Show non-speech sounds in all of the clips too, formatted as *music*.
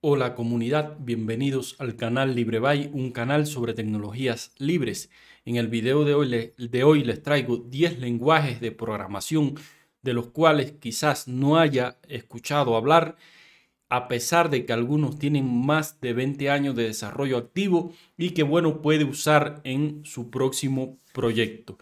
Hola comunidad, bienvenidos al canal LibreBay, un canal sobre tecnologías libres. En el video de hoy, les traigo 10 lenguajes de programación de los cuales quizás no haya escuchado hablar, a pesar de que algunos tienen más de 20 años de desarrollo activo y que bueno puede usar en su próximo proyecto.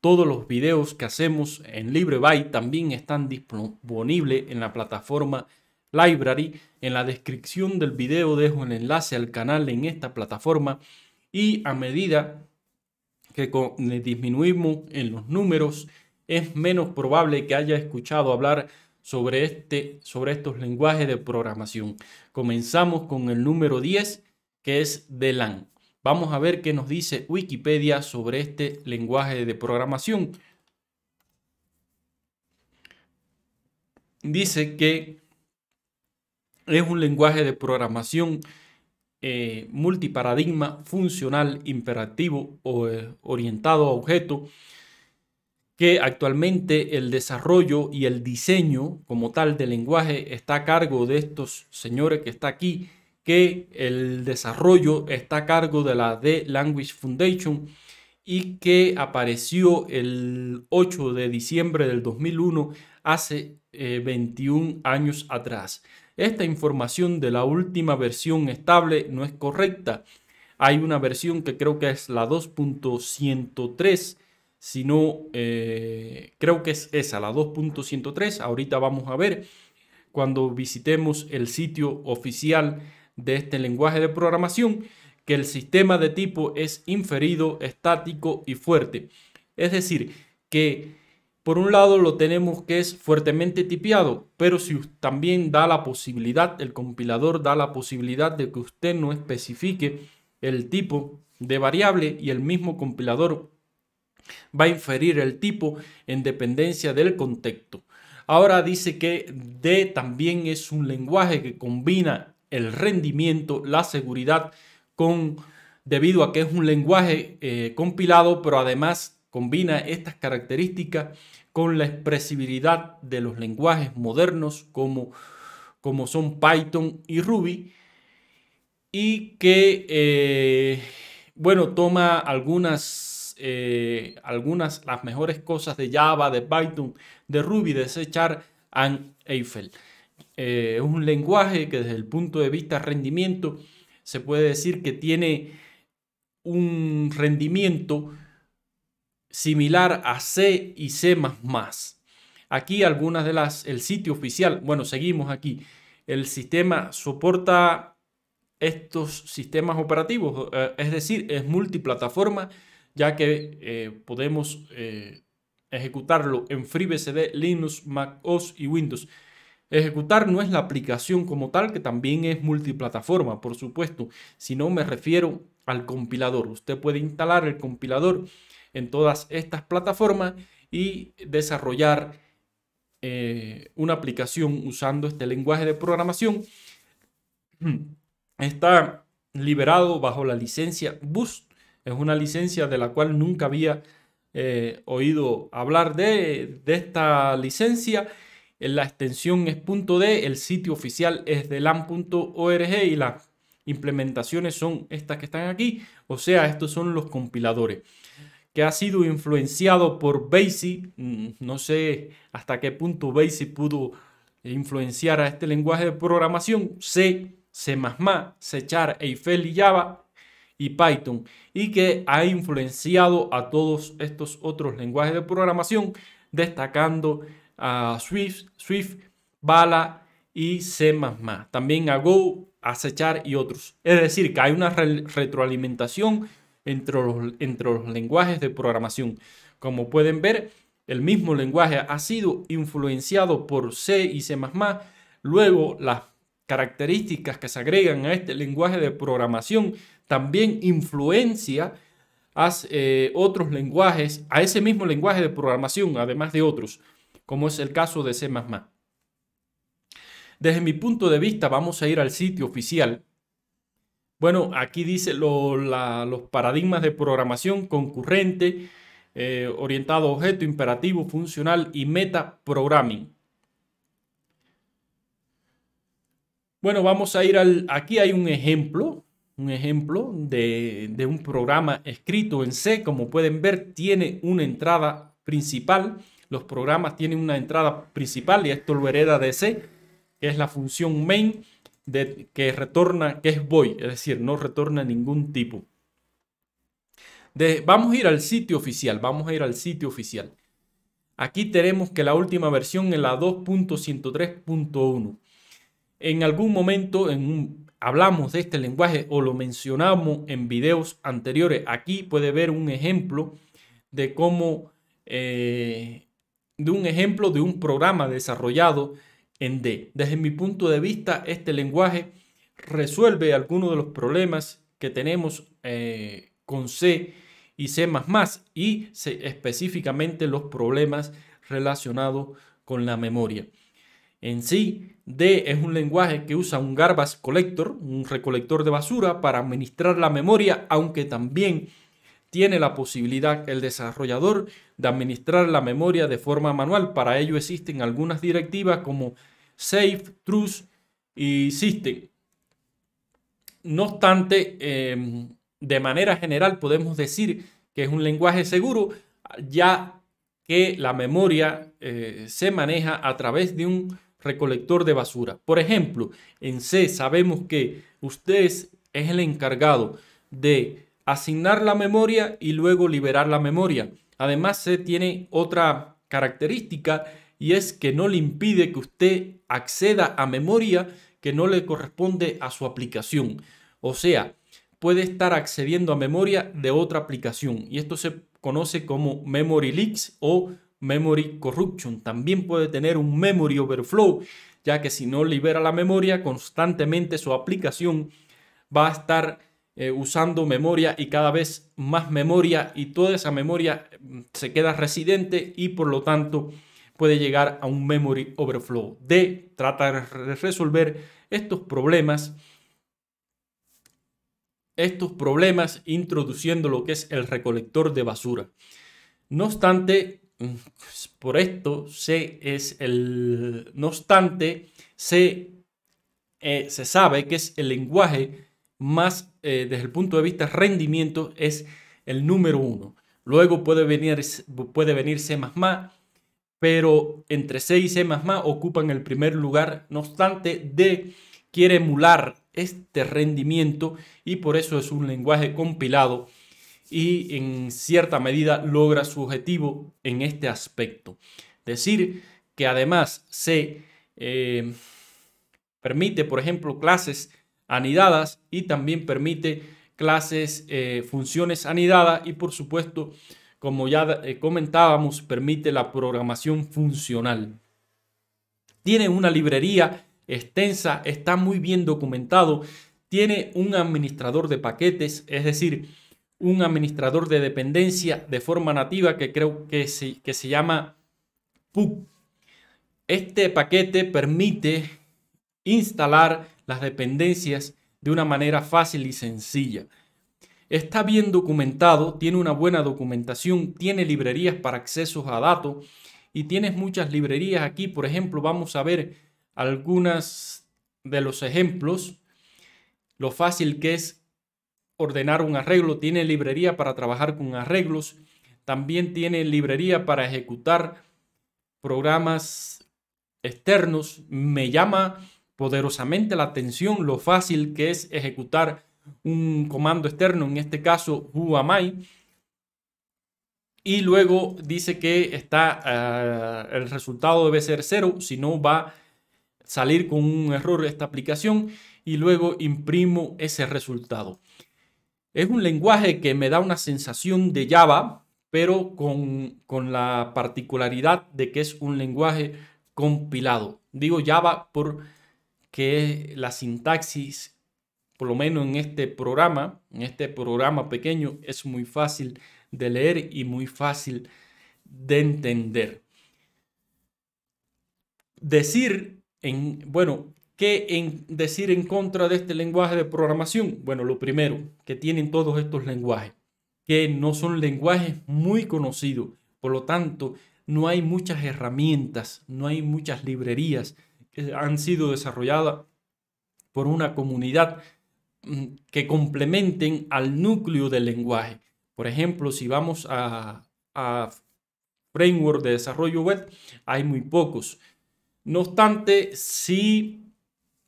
Todos los videos que hacemos en LibreBay también están disponibles en la plataforma Library. En la descripción del video dejo el enlace al canal en esta plataforma y a medida que eh, disminuimos en los números, es menos probable que haya escuchado hablar sobre, este, sobre estos lenguajes de programación. Comenzamos con el número 10, que es Delan Vamos a ver qué nos dice Wikipedia sobre este lenguaje de programación. Dice que es un lenguaje de programación eh, multiparadigma, funcional, imperativo, o, eh, orientado a objeto, que actualmente el desarrollo y el diseño como tal del lenguaje está a cargo de estos señores que está aquí, que el desarrollo está a cargo de la The Language Foundation y que apareció el 8 de diciembre del 2001, hace 21 eh, años atrás esta información de la última versión estable no es correcta. Hay una versión que creo que es la 2.103, si no, eh, creo que es esa, la 2.103. Ahorita vamos a ver cuando visitemos el sitio oficial de este lenguaje de programación que el sistema de tipo es inferido, estático y fuerte. Es decir, que por un lado lo tenemos que es fuertemente tipiado, pero si también da la posibilidad, el compilador da la posibilidad de que usted no especifique el tipo de variable y el mismo compilador va a inferir el tipo en dependencia del contexto. Ahora dice que D también es un lenguaje que combina el rendimiento, la seguridad con debido a que es un lenguaje eh, compilado, pero además Combina estas características con la expresibilidad de los lenguajes modernos como, como son Python y Ruby y que, eh, bueno, toma algunas, eh, algunas las mejores cosas de Java, de Python, de Ruby, de C Eiffel. Eh, es un lenguaje que desde el punto de vista rendimiento se puede decir que tiene un rendimiento similar a C y C++. Aquí algunas de las, el sitio oficial, bueno, seguimos aquí. El sistema soporta estos sistemas operativos, eh, es decir, es multiplataforma, ya que eh, podemos eh, ejecutarlo en FreeBSD, Linux, Mac OS y Windows. Ejecutar no es la aplicación como tal, que también es multiplataforma, por supuesto, sino me refiero al compilador. Usted puede instalar el compilador en todas estas plataformas y desarrollar eh, una aplicación usando este lenguaje de programación. *clears throat* Está liberado bajo la licencia Boost. Es una licencia de la cual nunca había eh, oído hablar de, esta licencia. La extensión es .d, el sitio oficial es de lan.org y las implementaciones son estas que están aquí. O sea, estos son los compiladores que ha sido influenciado por BASIC. Mm, no sé hasta qué punto BASIC pudo influenciar a este lenguaje de programación. C, C++, C Eiffel y Java y Python. Y que ha influenciado a todos estos otros lenguajes de programación, destacando a Swift, Swift, Bala y C++. También a Go, a C y otros. Es decir, que hay una retroalimentación entre los, lenguajes de programación. Como pueden ver, el mismo lenguaje ha sido influenciado por C y C++. Luego, las características que se agregan a este lenguaje de programación también influencia a eh, otros lenguajes, a ese mismo lenguaje de programación, además de otros, como es el caso de C++. Desde mi punto de vista, vamos a ir al sitio oficial bueno, aquí dice los paradigmas de programación concurrente, eh, orientado a objeto, imperativo, funcional y metaprogramming. Bueno, vamos a ir al... Aquí hay un ejemplo, un ejemplo de, de un programa escrito en C. Como pueden ver, tiene una entrada principal. Los programas tienen una entrada principal y esto lo hereda de C, que es la función main que retorna, que es voy es decir, no retorna ningún tipo. vamos a ir al sitio oficial, vamos a ir al sitio oficial. Aquí tenemos que la última versión es la 2.103.1. En algún momento en hablamos de este lenguaje o lo mencionamos en videos anteriores. Aquí puede ver un ejemplo de cómo, eh, de un ejemplo de un programa desarrollado en D. Desde mi punto de vista, este lenguaje resuelve algunos de los problemas que tenemos eh, con C y C++ y específicamente los problemas relacionados con la memoria. En sí, D es un lenguaje que usa un garbage collector, un recolector de basura, para administrar la memoria, aunque también tiene la posibilidad el desarrollador de administrar la memoria de forma manual. Para ello existen algunas directivas como Safe, Truth y System. No obstante, em, de manera general podemos decir que es un lenguaje seguro, ya que la memoria eh, se maneja a través de un recolector de basura. Por ejemplo, en C sabemos que usted es el encargado de asignar la memoria y luego liberar la memoria. Además, C tiene otra característica y es que no le impide que usted acceda a memoria que no le corresponde a su aplicación. O sea, puede estar accediendo a memoria de otra aplicación y esto se conoce como memory leaks o memory corruption. También puede tener un memory overflow, ya que si no libera la memoria, constantemente su aplicación va a estar eh, usando memoria y cada vez más memoria y toda esa memoria mm, se queda residente y por lo tanto puede llegar a un memory overflow. D, trata de resolver estos problemas estos problemas introduciendo lo que es el recolector de basura. No obstante, mm, por esto C. es el no obstante se, eh, se sabe que es el lenguaje más eh, desde el punto de vista rendimiento es el número uno. Luego puede venir puede venir C++, pero entre C y C++ ocupan el primer lugar. No obstante, D quiere emular este rendimiento y por eso es un lenguaje compilado y en cierta medida logra su objetivo en este aspecto. Decir que además se eh, permite, por ejemplo, clases anidadas y también permite clases, eh, funciones anidadas y por supuesto como ya eh, comentábamos, permite la programación funcional. Tiene una librería extensa, está muy bien documentado, tiene un administrador de paquetes, es decir, un administrador de dependencia de forma nativa que creo que se, llama PUP. Este paquete permite instalar las dependencias de una manera fácil y sencilla está bien documentado, tiene una buena documentación, tiene librerías para accesos a datos y tienes muchas librerías aquí. Por ejemplo, vamos a ver algunas de los ejemplos, lo fácil que es ordenar un arreglo, tiene librería para trabajar con arreglos, también tiene librería para ejecutar programas externos. Me llama poderosamente la atención lo fácil que es ejecutar un comando externo, en este caso who Y luego dice que está, eh, el resultado debe ser cero, si no va a salir con un error esta aplicación y luego imprimo ese resultado. Es un lenguaje que me da una sensación de Java, pero con, con, la particularidad de que es un lenguaje compilado. Digo Java porque la sintaxis por lo menos en este programa, en este programa pequeño, es muy fácil de leer y muy fácil de entender. Decir en, bueno, ¿qué en decir en contra de este lenguaje de programación? Bueno, lo primero, que tienen todos estos lenguajes, que no son lenguajes muy conocidos, por lo tanto, no hay muchas herramientas, no hay muchas librerías que han sido desarrolladas por una comunidad Mm, que complementen al núcleo del lenguaje. Por ejemplo, si vamos a, framework de desarrollo web, hay muy pocos. No obstante, sí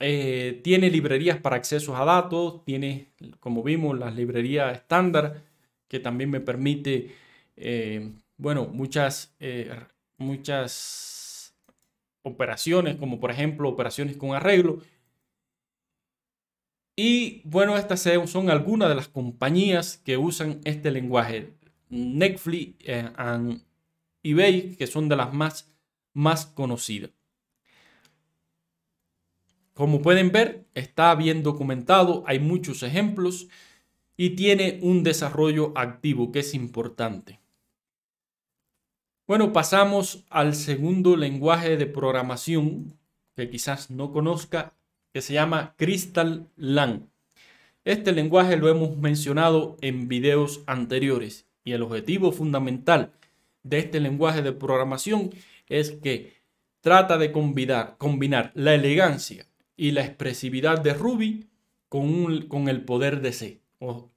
eh, tiene librerías para accesos a datos, tiene, como vimos, las librerías estándar, que también me permite, eh, bueno, muchas, eh, muchas operaciones, como por ejemplo operaciones con arreglo, y bueno, estas son algunas de las compañías que usan este lenguaje. Netflix y eh, eBay, que son de las más, más conocidas. Como pueden ver, está bien documentado, hay muchos ejemplos y tiene un desarrollo activo que es importante. Bueno, pasamos al segundo lenguaje de programación que quizás no conozca, que se llama Crystal Lang. Este lenguaje lo hemos mencionado en videos anteriores y el objetivo fundamental de este lenguaje de programación es que trata de combinar, combinar la elegancia y la expresividad de Ruby con, el poder de C. o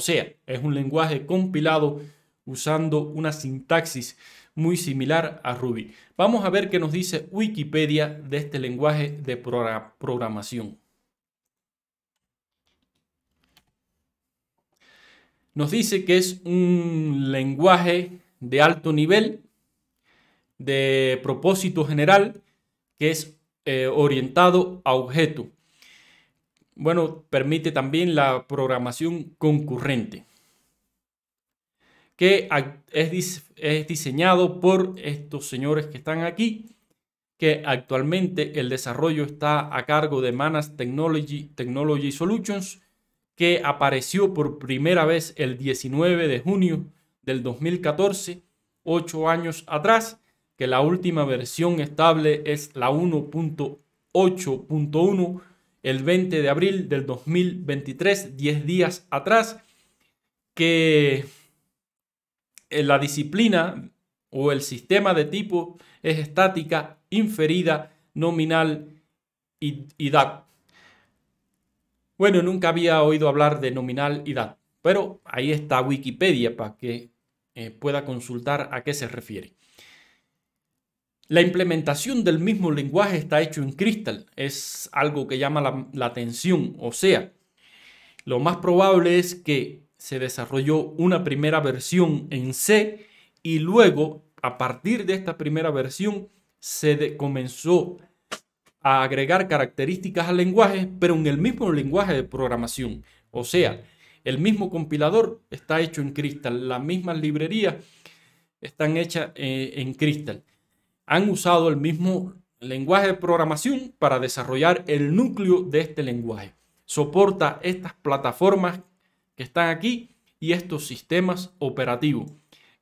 sea, es un lenguaje compilado usando una sintaxis muy similar a Ruby. Vamos a ver qué nos dice Wikipedia de este lenguaje de programación. Nos dice que es un lenguaje de alto nivel, de propósito general, que es eh, orientado a objeto. Bueno, permite también la programación concurrente que es, es diseñado por estos señores que están aquí, que actualmente el desarrollo está a cargo de Manas Technology, Technology Solutions, que apareció por primera vez el 19 de junio del 2014, ocho años atrás, que la última versión estable es la 1.8.1 el 20 de abril del 2023, 10 días atrás, que eh, la disciplina o el sistema de tipo es estática, inferida, nominal y, Bueno, nunca había oído hablar de nominal y DAT, pero ahí está Wikipedia para que eh, pueda consultar a qué se refiere. La implementación del mismo lenguaje está hecho en Crystal, es algo que llama la atención, o sea, lo más probable es que se desarrolló una primera versión en C y luego a partir de esta primera versión se comenzó a agregar características al lenguaje, pero en el mismo lenguaje de programación. O sea, el mismo compilador está hecho en Crystal, las mismas librerías están hechas eh, en Crystal. Han usado el mismo lenguaje de programación para desarrollar el núcleo de este lenguaje. Soporta estas plataformas que están aquí y estos sistemas operativos,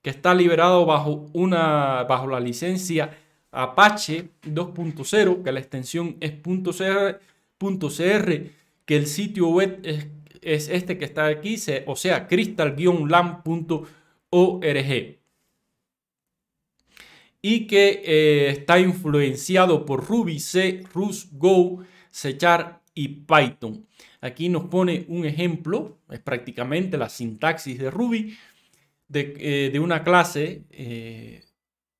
que está liberado bajo, una, bajo la licencia Apache 2.0, que la extensión es .cr, que el sitio web es, este que está aquí, o sea, crystal-lam.org. Y que eh, está influenciado por Ruby, C, Rust, Go, C y Python. Aquí nos pone un ejemplo, es prácticamente la sintaxis de Ruby, de, eh, una clase eh,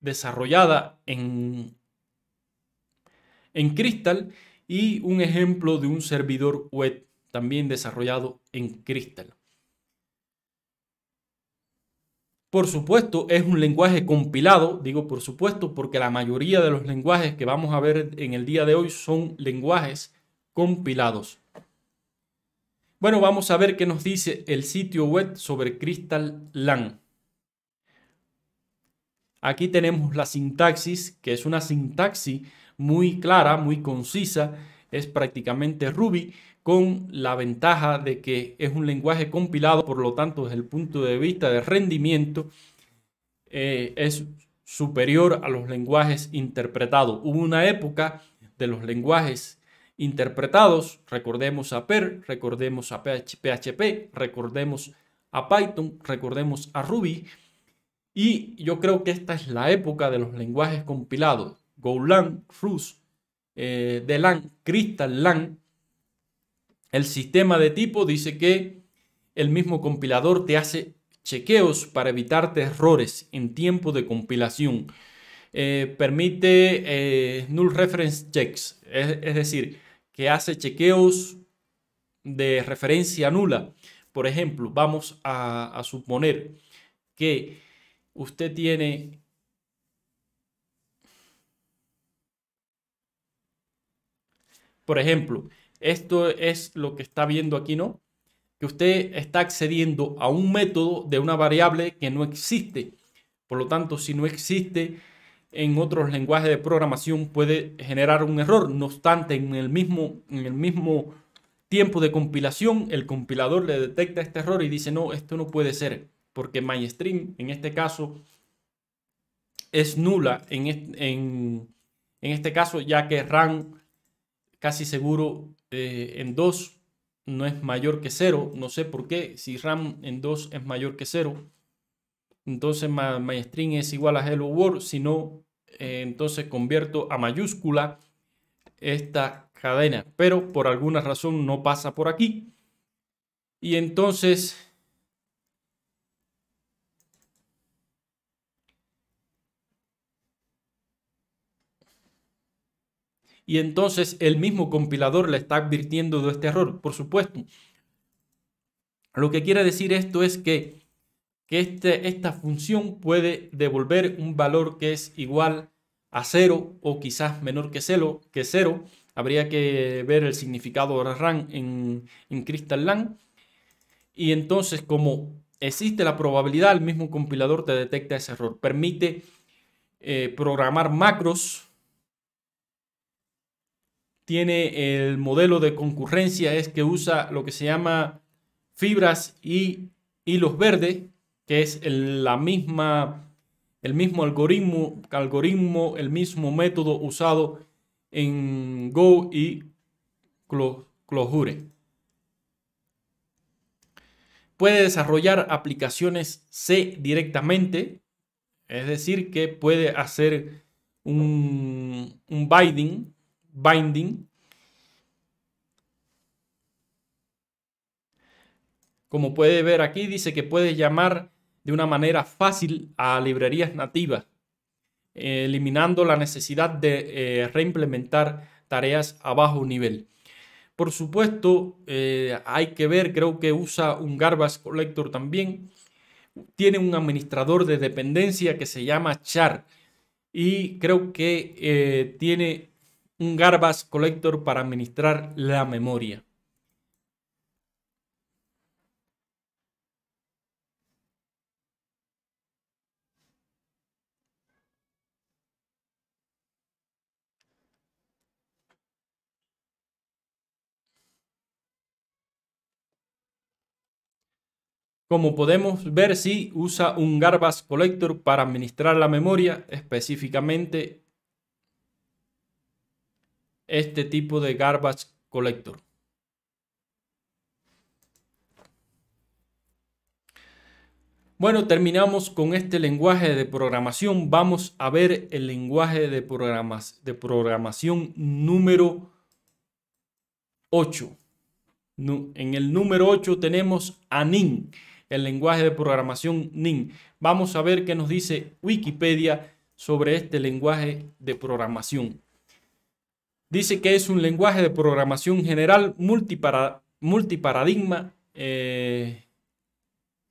desarrollada en, en Crystal y un ejemplo de un servidor web también desarrollado en Crystal. Por supuesto, es un lenguaje compilado, digo por supuesto, porque la mayoría de los lenguajes que vamos a ver en el día de hoy son lenguajes compilados. Bueno, vamos a ver qué nos dice el sitio web sobre Crystal LAN. Aquí tenemos la sintaxis, que es una sintaxis muy clara, muy concisa, es prácticamente Ruby, con la ventaja de que es un lenguaje compilado, por lo tanto, desde el punto de vista de rendimiento, eh, es superior a los lenguajes interpretados. Hubo una época de los lenguajes interpretados. Recordemos a PER, recordemos a PHP, recordemos a Python, recordemos a Ruby. Y yo creo que esta es la época de los lenguajes compilados. Golang, Rust, eh, DeLang, Crystal Lang. El sistema de tipo dice que el mismo compilador te hace chequeos para evitarte errores en tiempo de compilación. Eh, permite eh, null reference checks, es, decir, que hace chequeos de referencia nula. Por ejemplo, vamos a, suponer que usted tiene Por ejemplo, esto es lo que está viendo aquí, ¿no? Que usted está accediendo a un método de una variable que no existe. Por lo tanto, si no existe, en otros lenguajes de programación puede generar un error. No obstante, en el mismo, en el mismo tiempo de compilación, el compilador le detecta este error y dice, no, esto no puede ser, porque MyStream en este caso es nula, en, en, este caso ya que RAM casi seguro eh, en 2 no es mayor que 0, no sé por qué, si RAM en 2 es mayor que 0, entonces MyString es igual a hello world, si no, eh, entonces convierto a mayúscula esta cadena, pero por alguna razón no pasa por aquí. Y entonces y entonces el mismo compilador le está advirtiendo de este error, por supuesto. Lo que quiere decir esto es que que este, esta función puede devolver un valor que es igual a cero o quizás menor que cero, que Habría que ver el significado de RAN en, Crystal Lang Y entonces, como existe la probabilidad, el mismo compilador te detecta ese error. Permite eh, programar macros. Tiene el modelo de concurrencia, es que usa lo que se llama fibras y hilos verdes es el, la misma, el mismo algoritmo, algoritmo, el mismo método usado en Go y Clojure. Puede desarrollar aplicaciones C directamente, es decir, que puede hacer un, un binding, binding Como puede ver aquí, dice que puede llamar de una manera fácil a librerías nativas, eliminando la necesidad de eh, reimplementar tareas a bajo nivel. Por supuesto, eh, hay que ver, creo que usa un garbage collector también. Tiene un administrador de dependencia que se llama char y creo que eh, tiene un garbage collector para administrar la memoria. Como podemos ver, si sí, usa un garbage collector para administrar la memoria, específicamente este tipo de garbage collector. Bueno, terminamos con este lenguaje de programación. Vamos a ver el lenguaje de, programas, de programación número 8. En el número 8 tenemos ANIN el lenguaje de programación NIN. Vamos a ver qué nos dice Wikipedia sobre este lenguaje de programación. Dice que es un lenguaje de programación general multiparadigma eh,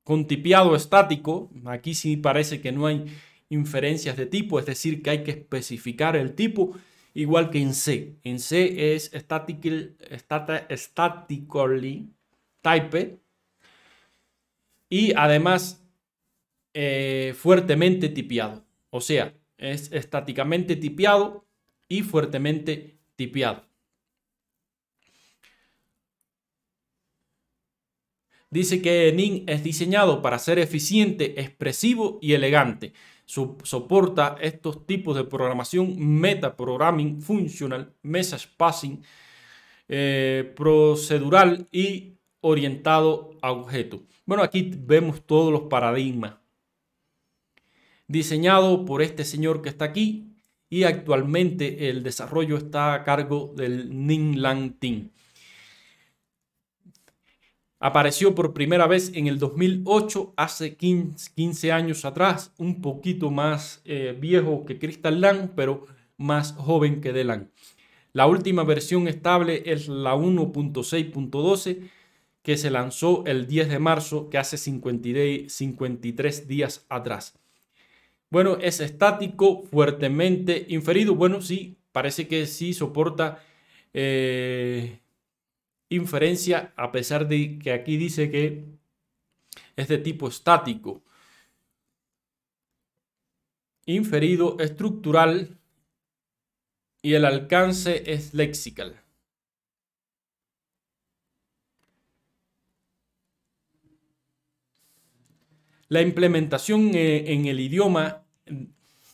con tipiado estático. Aquí sí parece que no hay inferencias de tipo, es decir, que hay que especificar el tipo, igual que en C. En C es statically typed y además eh, fuertemente tipiado. O sea, es estáticamente tipiado y fuertemente tipiado. Dice que Nin es diseñado para ser eficiente, expresivo y elegante. soporta estos tipos de programación metaprogramming, functional, message passing, eh, procedural y orientado a objeto. Bueno, aquí vemos todos los paradigmas diseñado por este señor que está aquí y actualmente el desarrollo está a cargo del Lang Team. Apareció por primera vez en el 2008, hace 15 años atrás, un poquito más eh, viejo que Crystal Lang, pero más joven que Delang. La última versión estable es la 1.6.12 que se lanzó el 10 de marzo, que hace 53 días atrás. Bueno, es estático, fuertemente inferido. Bueno, sí, parece que sí soporta eh, inferencia, a pesar de que aquí dice que es de tipo estático. Inferido, estructural y el alcance es lexical. La implementación eh, en el idioma, *laughs*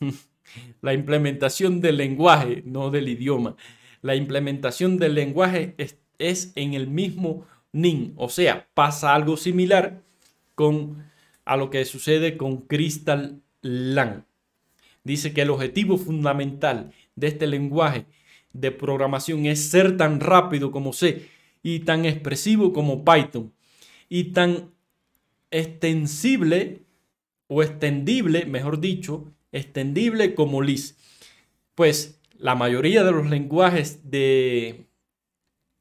la implementación del lenguaje, no del idioma, la implementación del lenguaje es, en el mismo nin, o sea, pasa algo similar con a lo que sucede con Crystal Lang Dice que el objetivo fundamental de este lenguaje de programación es ser tan rápido como C y tan expresivo como Python y tan extensible o extendible, mejor dicho, extendible como LIS Pues la mayoría de los lenguajes de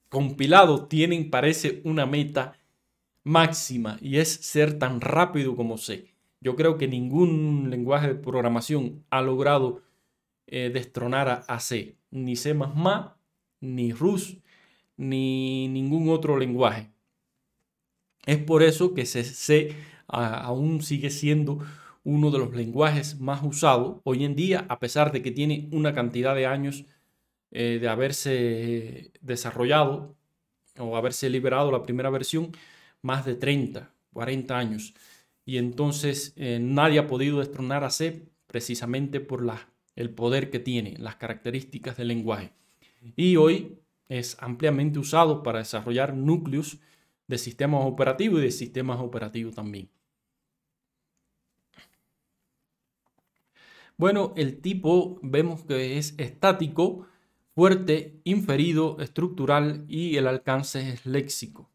compilado tienen, parece, una meta máxima y es ser tan rápido como C. Yo creo que ningún lenguaje de programación ha logrado eh, destronar a, a, C, ni C++, ni Rus, ni ningún otro lenguaje. Es por eso que C, aún sigue siendo uno de los lenguajes más usados hoy en día, a pesar de que tiene una cantidad de años eh, de haberse desarrollado o haberse liberado la primera versión, más de 30, 40 años. Y entonces eh, nadie ha podido destronar a C precisamente por la, el poder que tiene, las características del lenguaje. Y hoy es ampliamente usado para desarrollar núcleos de sistemas operativos y de sistemas operativos también. Bueno, el tipo vemos que es estático, fuerte, inferido, estructural y el alcance es léxico.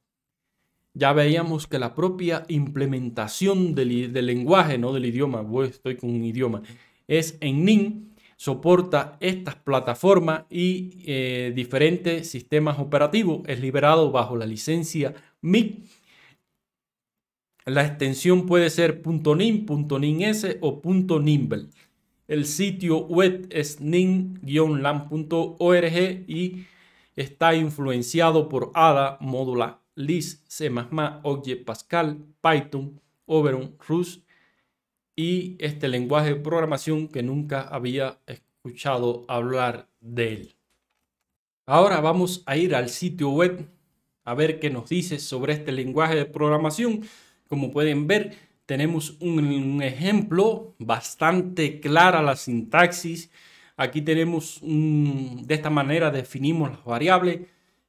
Ya veíamos que la propia implementación del, lenguaje, no del idioma, voy, estoy con un idioma, es en Nim soporta estas plataformas y eh, diferentes sistemas operativos. Es liberado bajo la licencia MIG. La extensión puede ser .nim, o .nimble. El sitio web es nim lamorg y está influenciado por ADA, Módula, LIS, C++, Object Pascal, Python, Oberon, Rust y este lenguaje de programación que nunca había escuchado hablar de él. Ahora vamos a ir al sitio web a ver qué nos dice sobre este lenguaje de programación. Como pueden ver, tenemos un, ejemplo bastante clara la sintaxis. Aquí tenemos un, de esta manera definimos las variables.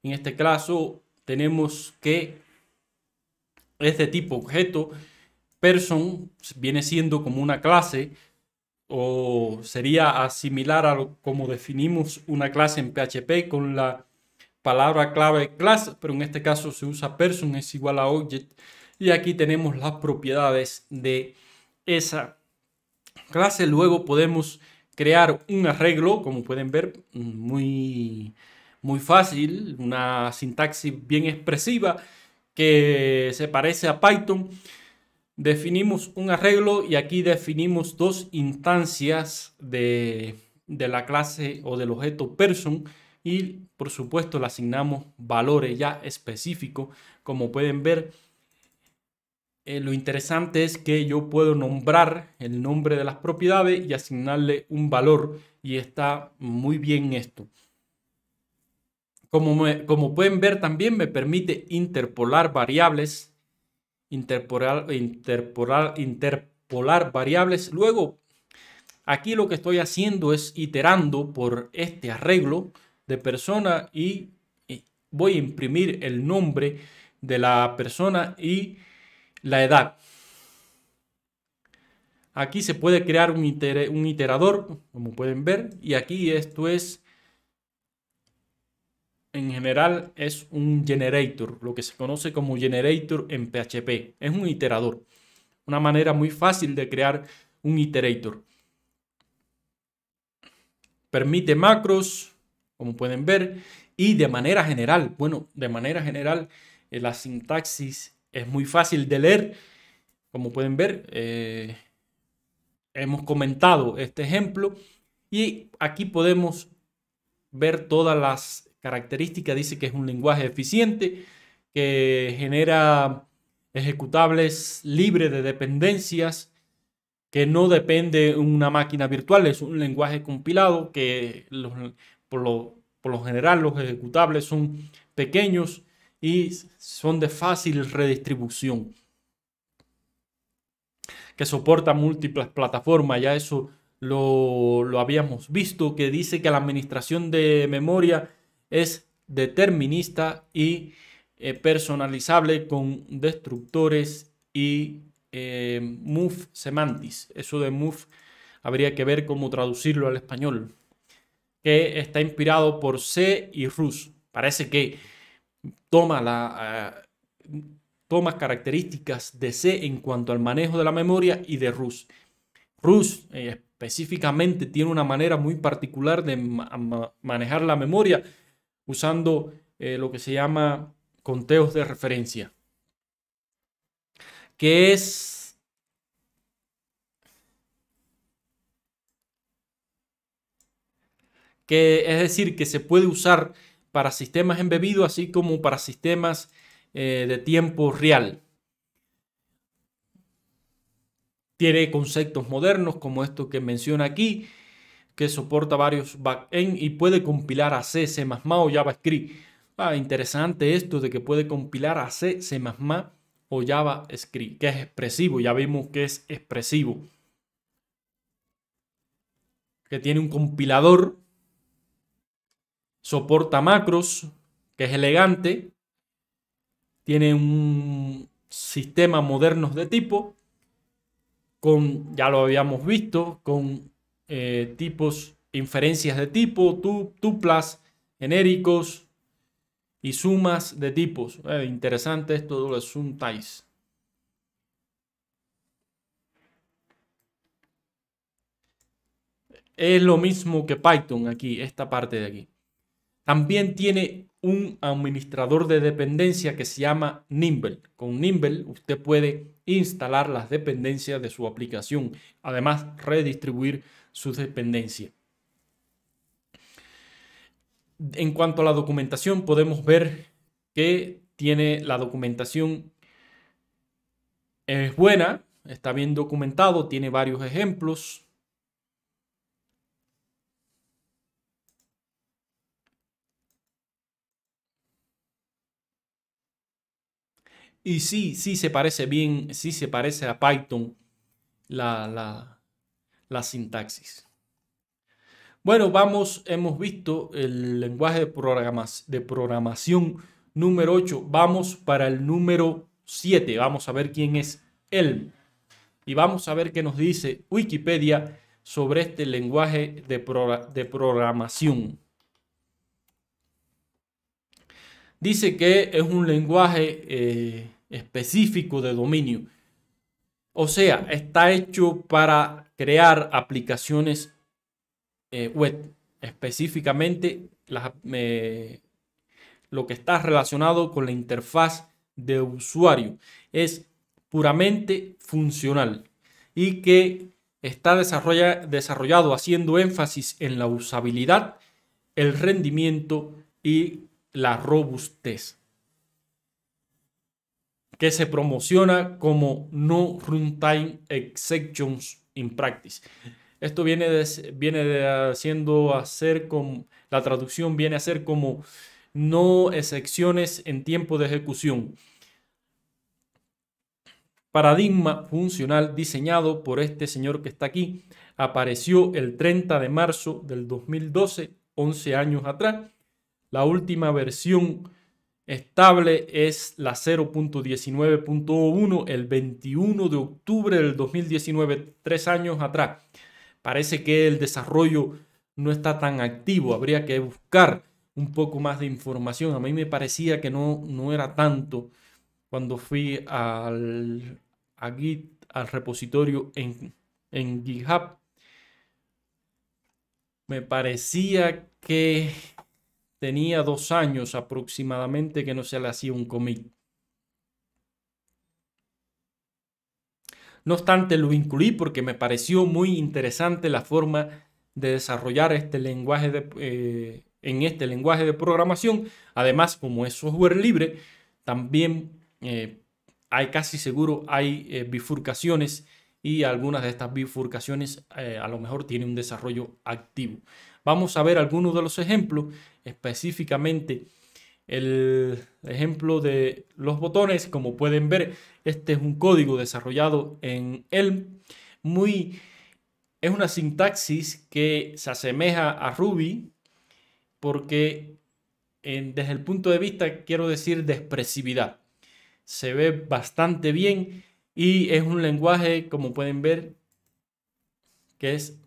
En este caso tenemos que este tipo objeto person viene siendo como una clase o sería similar a como definimos una clase en PHP con la palabra clave class, pero en este caso se usa person es igual a object y aquí tenemos las propiedades de esa clase. Luego podemos crear un arreglo, como pueden ver, muy, muy fácil, una sintaxis bien expresiva que se parece a Python definimos un arreglo y aquí definimos dos instancias de, la clase o del objeto person y por supuesto le asignamos valores ya específicos como pueden ver eh, lo interesante es que yo puedo nombrar el nombre de las propiedades y asignarle un valor y está muy bien esto como, como pueden ver también me permite interpolar variables interpolar, variables. Luego, aquí lo que estoy haciendo es iterando por este arreglo de persona y, voy a imprimir el nombre de la persona y la edad. Aquí se puede crear un iterador, como pueden ver, y aquí esto es en general es un generator, lo que se conoce como generator en PHP. Es un iterador. Una manera muy fácil de crear un iterator. Permite macros, como pueden ver, y de manera general, bueno, de manera general, eh, la sintaxis es muy fácil de leer. Como pueden ver, eh, hemos comentado este ejemplo y aquí podemos ver todas las característica dice que es un lenguaje eficiente, que genera ejecutables libres de dependencias, que no depende de una máquina virtual, es un lenguaje compilado, que por, lo, general los ejecutables son pequeños y son de fácil redistribución, que soporta múltiples plataformas, ya eso lo, lo habíamos visto, que dice que la administración de memoria es determinista y eh, personalizable con destructores y eh, move semantics. Eso de move habría que ver cómo traducirlo al español. Que está inspirado por C y Rus. Parece que toma, la, ah, características de C en cuanto al manejo de la memoria y de Rus. Rus eh, específicamente tiene una manera muy particular de manejar la memoria usando eh, lo que se llama conteos de referencia, que es es decir que se puede usar para sistemas embebidos así como para sistemas eh, de tiempo real. Tiene conceptos modernos como esto que menciona aquí, que soporta varios backend y puede compilar a C, C++ o JavaScript. Ah, interesante esto de que puede compilar a C, C++ o JavaScript, que es expresivo, ya vimos que es expresivo. Que tiene un compilador, soporta macros, que es elegante, tiene un sistema moderno de tipo, con, ya lo habíamos visto, con eh, tipos, inferencias de tipo, tuplas, genéricos y sumas de tipos. Eh, interesante esto de los sum ties. Es lo mismo que Python aquí, esta parte de aquí. También tiene un administrador de dependencia que se llama Nimble. Con Nimble usted puede instalar las dependencias de su aplicación, además redistribuir su dependencia. En cuanto a la documentación, podemos ver que tiene la documentación es buena, está bien documentado, tiene varios ejemplos. Y sí, sí se parece bien, sí se parece a Python la, la, la sintaxis. Bueno, vamos, hemos visto el lenguaje de, programas, de programación número 8. Vamos para el número 7. Vamos a ver quién es él. Y vamos a ver qué nos dice Wikipedia sobre este lenguaje de, programación. Dice que es un lenguaje eh, específico de dominio. O sea, está hecho para crear aplicaciones eh, web, específicamente eh, lo que está relacionado con la interfaz de usuario. Es puramente funcional y que está desarrolla, desarrollado haciendo énfasis en la usabilidad, el rendimiento y la robustez que se promociona como no runtime exceptions esto viene de, viene haciendo hacer con la traducción viene a ser como no excepciones en tiempo de ejecución. Paradigma funcional diseñado por este señor que está aquí apareció el 30 de marzo del 2012, 11 años atrás. La última versión estable es la 0.19.1 el 21 de octubre del 2019, tres años atrás. Parece que el desarrollo no está tan activo, habría que buscar un poco más de información. A mí me parecía que no, no era tanto cuando fui al, Git, al repositorio en GitHub. Me parecía que tenía dos años aproximadamente que no se le hacía un commit. No obstante, lo incluí porque me pareció muy interesante la forma de desarrollar este lenguaje de, eh, en este lenguaje de programación. Además, como es software libre, también eh, hay casi seguro hay eh, bifurcaciones y algunas de estas bifurcaciones a lo mejor tienen un desarrollo activo. Vamos a ver algunos de los ejemplos específicamente el ejemplo de los botones. Como pueden ver, este es un código desarrollado en Elm. Muy, es una sintaxis que se asemeja a Ruby porque desde el punto de vista, quiero decir, de expresividad. Se ve bastante bien y es un lenguaje, como pueden ver, que es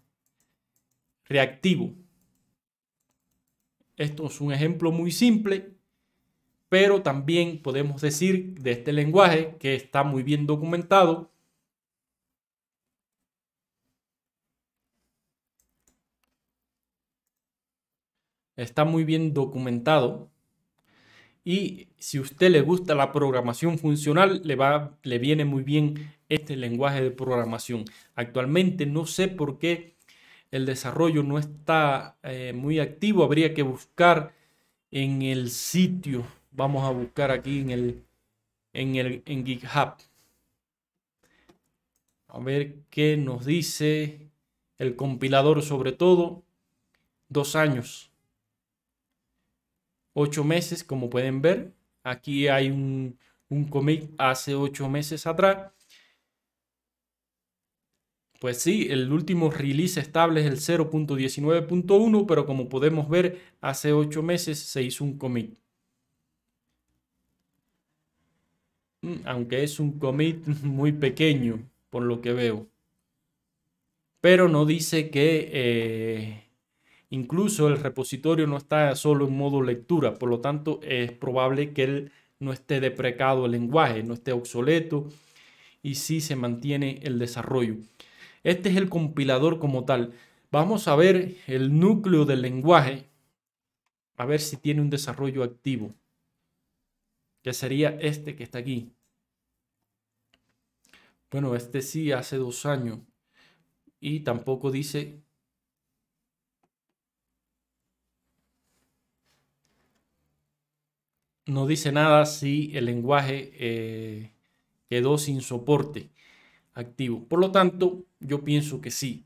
reactivo. Esto es un ejemplo muy simple, pero también podemos decir de este lenguaje que está muy bien documentado está muy bien documentado. Y si a usted le gusta la programación funcional, le, va, le viene muy bien este lenguaje de programación. Actualmente no sé por qué el desarrollo no está eh, muy activo, habría que buscar en el sitio. Vamos a buscar aquí en el en el GitHub. A ver qué nos dice el compilador sobre todo. Dos años. Ocho meses, como pueden ver. Aquí hay un, un commit hace ocho meses atrás. Pues sí, el último release estable es el 0.19.1, pero como podemos ver, hace 8 meses se hizo un commit. Mm, aunque es un commit *laughs* muy pequeño, por lo que veo. Pero no dice que eh, incluso el repositorio no está solo en modo lectura, por lo tanto es probable que él no esté deprecado el lenguaje, no esté obsoleto y sí se mantiene el desarrollo. Este es el compilador como tal. Vamos a ver el núcleo del lenguaje, a ver si tiene un desarrollo activo, que sería este que está aquí. Bueno, este sí hace dos años y tampoco dice no dice nada si el lenguaje eh, quedó sin soporte activo Por lo tanto, yo pienso que sí.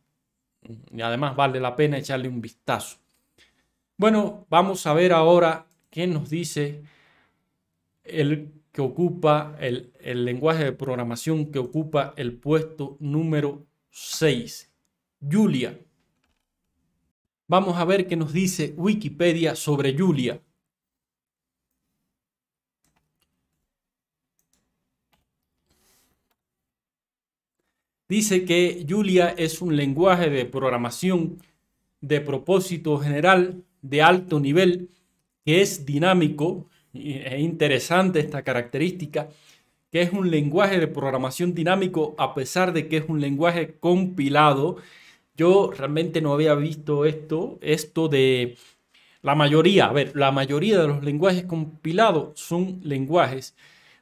Y además vale la pena echarle un vistazo. Bueno, vamos a ver ahora qué nos dice el que ocupa el, el lenguaje de programación que ocupa el puesto número 6. Julia. Vamos a ver qué nos dice Wikipedia sobre Julia. Dice que Julia es un lenguaje de programación de propósito general de alto nivel que es dinámico, es interesante esta característica, que es un lenguaje de programación dinámico a pesar de que es un lenguaje compilado. Yo realmente no había visto esto, esto de la mayoría, a ver, la mayoría de los lenguajes compilados son lenguajes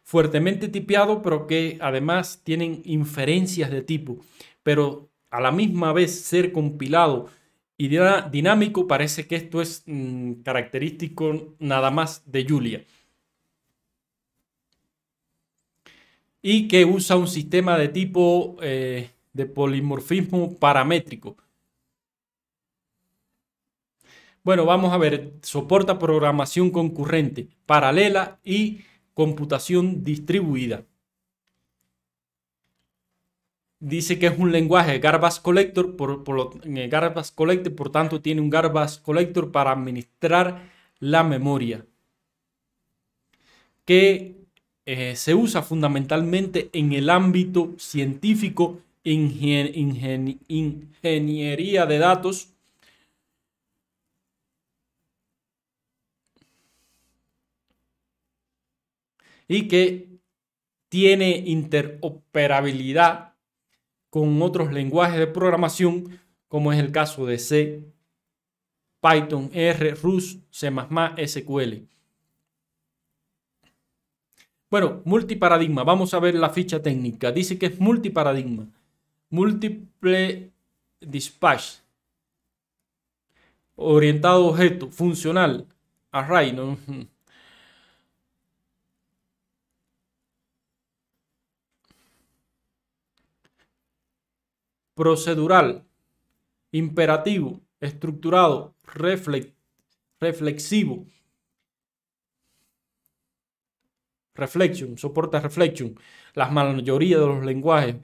fuertemente tipeado, pero que además tienen inferencias de tipo, pero a la misma vez ser compilado y dinámico, parece que esto es mm, característico nada más de Julia. Y que usa un sistema de tipo eh, de polimorfismo paramétrico. Bueno, vamos a ver, soporta programación concurrente, paralela y computación distribuida. Dice que es un lenguaje garbage collector, por, collector, por tanto tiene un garbage collector para administrar la memoria, que eh, se usa fundamentalmente en el ámbito científico, ingeniería de datos, y que tiene interoperabilidad con otros lenguajes de programación, como es el caso de C, Python, R, Rust, C++, SQL. Bueno, multiparadigma. Vamos a ver la ficha técnica. Dice que es multiparadigma. Múltiple dispatch. Orientado a objeto. Funcional. Array. procedural, imperativo, estructurado, reflexivo. Reflection, soporta reflection. La mayoría de los lenguajes,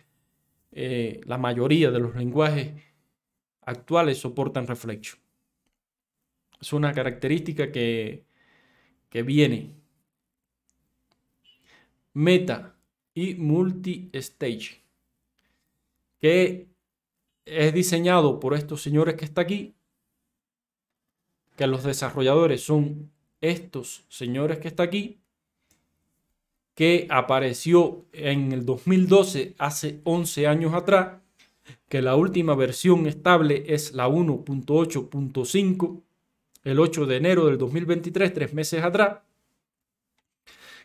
eh, la mayoría de los lenguajes actuales soportan reflection. Es una característica que, que viene. Meta y multi-stage. Que es diseñado por estos señores que está aquí, que los desarrolladores son estos señores que está aquí, que apareció en el 2012, hace 11 años atrás, que la última versión estable es la 1.8.5, el 8 de enero del 2023, tres meses atrás,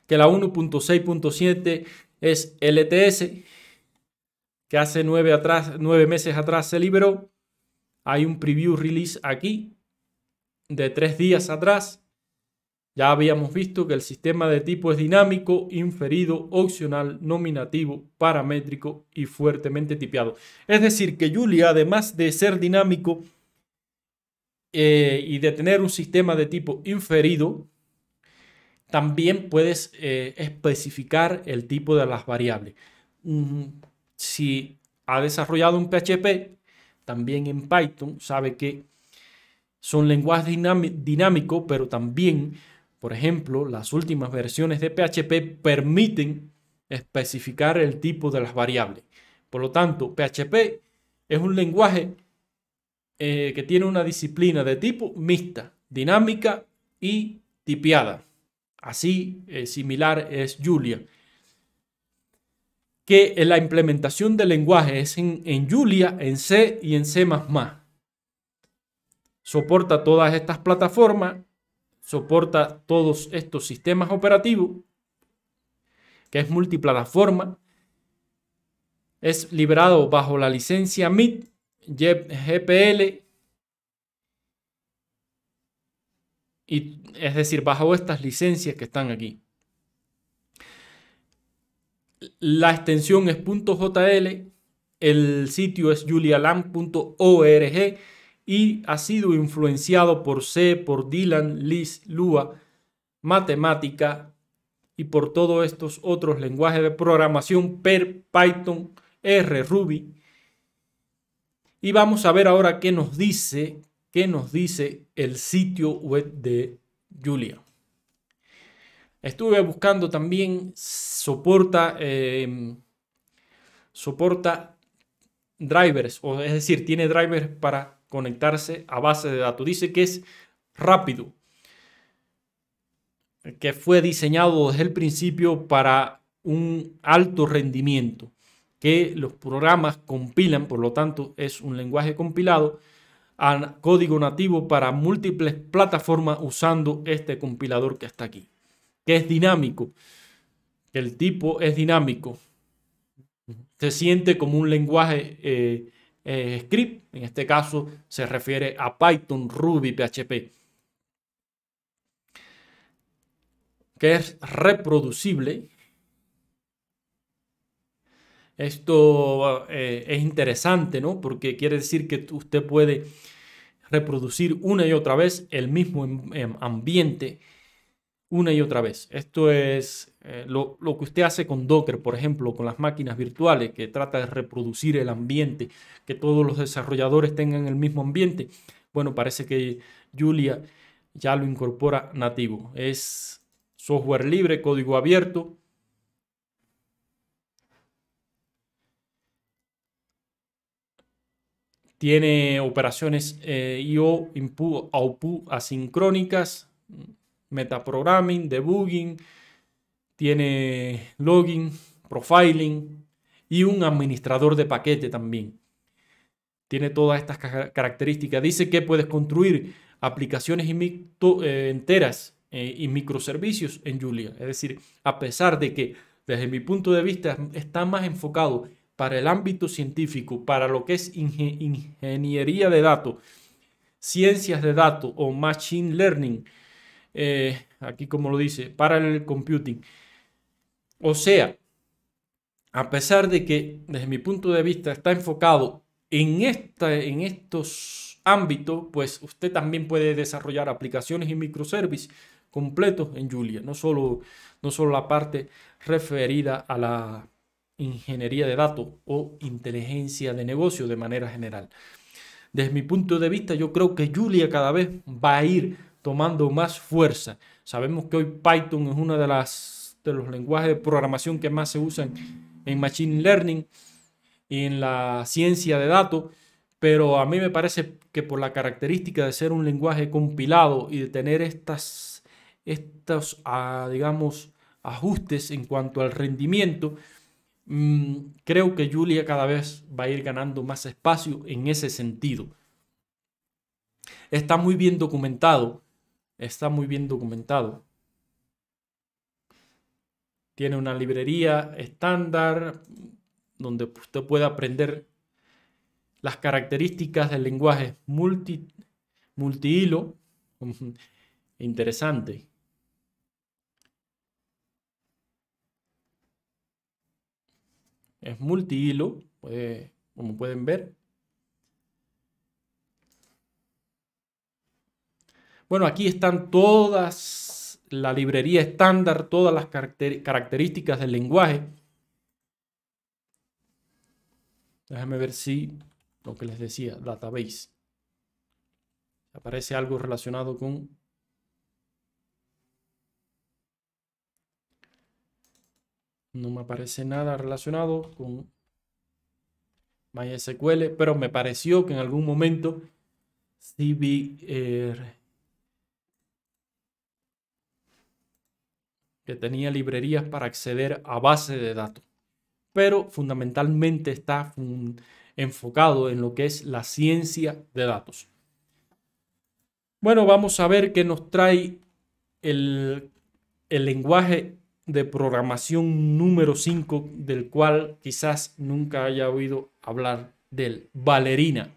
que la 1.6.7 es LTS, que hace nueve, atrás, meses atrás se liberó. Hay un preview release aquí de tres días atrás. Ya habíamos visto que el sistema de tipo es dinámico, inferido, opcional, nominativo, paramétrico y fuertemente tipeado. Es decir, que Julia, además de ser dinámico eh, y de tener un sistema de tipo inferido, también puedes eh, especificar el tipo de las variables. Mm, si ha desarrollado un PHP, también en Python, sabe que son lenguajes dinámicos, pero también, por ejemplo, las últimas versiones de PHP permiten especificar el tipo de las variables. Por lo tanto, PHP es un lenguaje eh, que tiene una disciplina de tipo mixta, dinámica y tipiada. Así eh, similar es Julia que la implementación del lenguaje es en, Julia, en C y en C++. Soporta todas estas plataformas, soporta todos estos sistemas operativos, que es multiplataforma. Es liberado bajo la licencia MIT, GPL, y, es decir, bajo estas licencias que están aquí la extensión es .jl, el sitio es julialam.org y ha sido influenciado por C, por Dylan, Liz, Lua, Matemática y por todos estos otros lenguajes de programación, Per, Python, R, Ruby. Y vamos a ver ahora qué nos dice, qué nos dice el sitio web de Julia. Estuve buscando también, soporta, em, soporta drivers, o es decir, tiene drivers para conectarse a base de datos. Dice que es rápido, que fue diseñado desde el principio para un alto rendimiento, que los programas compilan, por lo tanto es un lenguaje compilado, a código nativo para múltiples plataformas usando este compilador que está aquí que es dinámico, que el tipo es dinámico. Se siente como un lenguaje eh, eh, script, en este caso se refiere a Python, Ruby, PHP, que es reproducible. Esto eh, es interesante, ¿no? Porque quiere decir que usted puede reproducir una y otra vez el mismo em, em, ambiente una y otra vez. Esto es eh, lo, que usted hace con Docker, por ejemplo, con las máquinas virtuales, que trata de reproducir el ambiente, que todos los desarrolladores tengan el mismo ambiente. Bueno, parece que Julia ya lo incorpora nativo. Es software libre, código abierto. Tiene operaciones eh, IO, input, output asincrónicas metaprogramming, debugging, tiene login, profiling y un administrador de paquete también. Tiene todas estas características. Dice que puedes construir aplicaciones eh, enteras eh, y microservicios en Julia. Es decir, a pesar de que desde mi punto de vista está más enfocado para el ámbito científico, para lo que es ingeniería de datos, ciencias de datos o machine learning, eh, aquí como lo dice, para el computing. O sea, a pesar de que desde mi punto de vista está enfocado en, esta, en estos ámbitos, pues usted también puede desarrollar aplicaciones y microservices completos en Julia, no solo, no solo la parte referida a la ingeniería de datos o inteligencia de negocio de manera general. Desde mi punto de vista, yo creo que Julia cada vez va a ir tomando más fuerza. Sabemos que hoy Python es uno de, las, de los lenguajes de programación que más se usan en Machine Learning y en la ciencia de datos, pero a mí me parece que por la característica de ser un lenguaje compilado y de tener estas, estos, ah, digamos, ajustes en cuanto al rendimiento, mm, creo que Julia cada vez va a ir ganando más espacio en ese sentido. Está muy bien documentado está muy bien documentado. Tiene una librería estándar donde usted puede aprender las características del lenguaje multi, multihilo. *laughs* Interesante. Es multihilo, hilo, como pueden ver. Bueno, aquí están todas la librería estándar, todas las características del lenguaje. Déjame ver si lo que les decía, database. Aparece algo relacionado con No me aparece nada relacionado con MySQL, pero me pareció que en algún momento sí vi eh, que tenía librerías para acceder a base de datos, pero fundamentalmente está enfocado en lo que es la ciencia de datos. Bueno, vamos a ver qué nos trae el, lenguaje de programación número 5, del cual quizás nunca haya oído hablar del Valerina.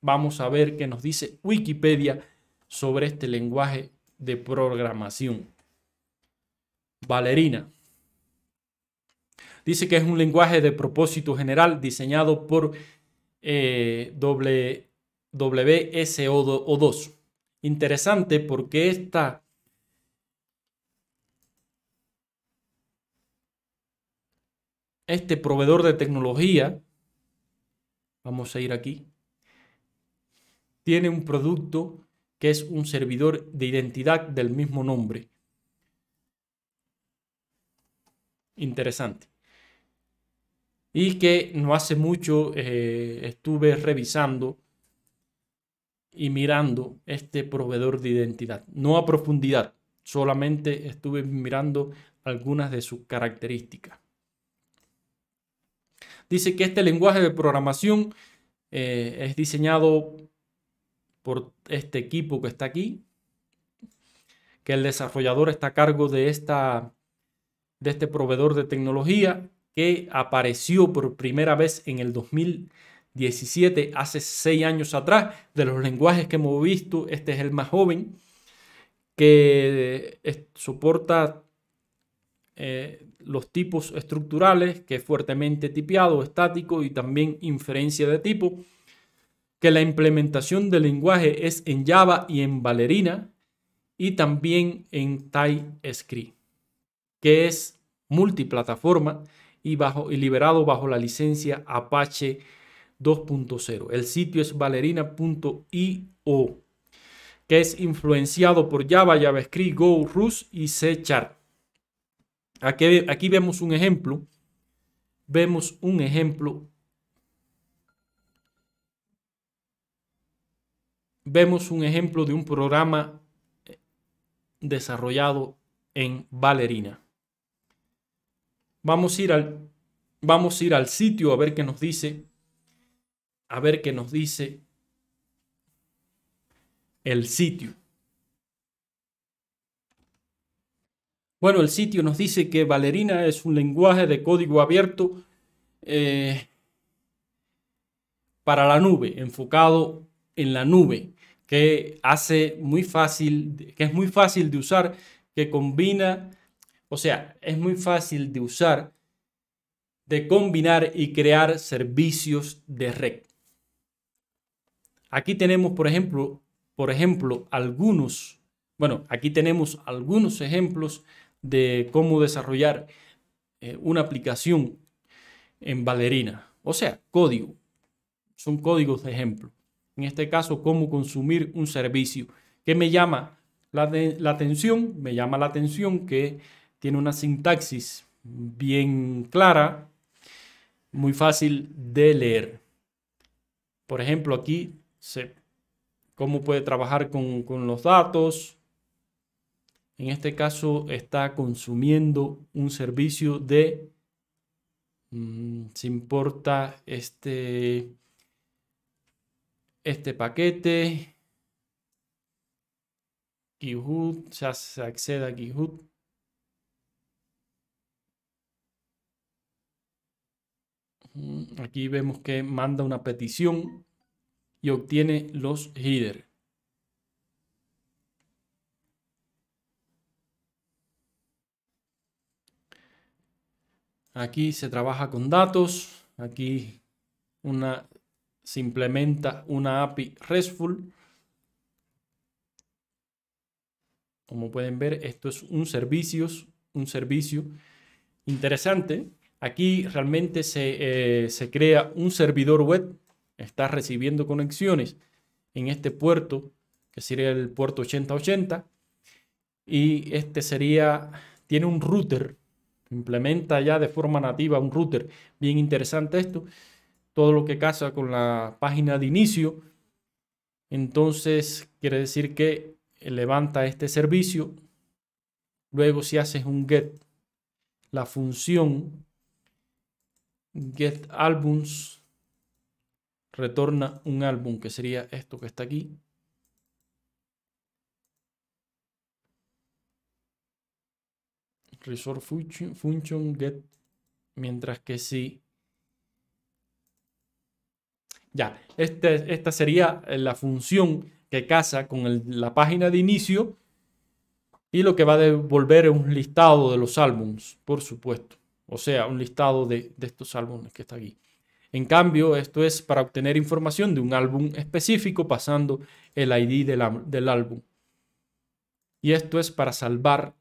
Vamos a ver qué nos dice Wikipedia sobre este lenguaje de programación. Valerina. Dice que es un lenguaje de propósito general diseñado por eh, WSO2. Interesante porque esta... Este proveedor de tecnología, vamos a ir aquí, tiene un producto que es un servidor de identidad del mismo nombre interesante. Y que no hace mucho eh, estuve revisando y mirando este proveedor de identidad. No a profundidad, solamente estuve mirando algunas de sus características. Dice que este lenguaje de programación eh, es diseñado por este equipo que está aquí, que el desarrollador está a cargo de esta de este proveedor de tecnología que apareció por primera vez en el 2017, hace seis años atrás, de los lenguajes que hemos visto, este es el más joven, que eh, soporta eh, los tipos estructurales, que es fuertemente tipiado, estático y también inferencia de tipo, que la implementación del lenguaje es en Java y en Valerina y también en TypeScript, que es multiplataforma y, bajo, y liberado bajo la licencia Apache 2.0. El sitio es valerina.io, que es influenciado por Java, JavaScript, Go, Rust y C Sharp. Aquí, aquí vemos un ejemplo. Vemos un ejemplo. Vemos un ejemplo de un programa desarrollado en Valerina. Vamos a ir al, vamos a ir al sitio a ver qué nos dice. A ver qué nos dice el sitio. Bueno, el sitio nos dice que Valerina es un lenguaje de código abierto eh, para la nube, enfocado en la nube, que hace muy fácil, que es muy fácil de usar, que combina o sea, es muy fácil de usar, de combinar y crear servicios de red. Aquí tenemos, por ejemplo, por ejemplo, algunos, bueno, aquí tenemos algunos ejemplos de cómo desarrollar eh, una aplicación en Valerina. O sea, código. Son códigos de ejemplo. En este caso, cómo consumir un servicio. que me llama la, la atención? Me llama la atención que tiene una sintaxis bien clara, muy fácil de leer. Por ejemplo, aquí se cómo puede trabajar con, los datos. En este caso está consumiendo un servicio de, mm, se importa este, este paquete, GitHub, ya se accede a GitHub. Aquí vemos que manda una petición y obtiene los headers Aquí se trabaja con datos. Aquí una, se implementa una API RESTful. Como pueden ver, esto es un servicios, un servicio interesante Aquí realmente eh, se, crea un servidor web, está recibiendo conexiones en este puerto, que sería el puerto 8080, y este sería, tiene un router, implementa ya de forma nativa un router, bien interesante esto, todo lo que casa con la página de inicio, entonces quiere decir que levanta este servicio, luego si haces un get, la función GetAlbums retorna un álbum que sería esto que está aquí resort function, get mientras que si ya este, esta sería eh, la función que casa con la página de inicio y lo que va a devolver es un listado de los álbums por supuesto o sea, un listado de, estos álbumes que está aquí. En cambio, esto es para obtener información de un álbum específico pasando el ID del, del, álbum. Y esto es para salvar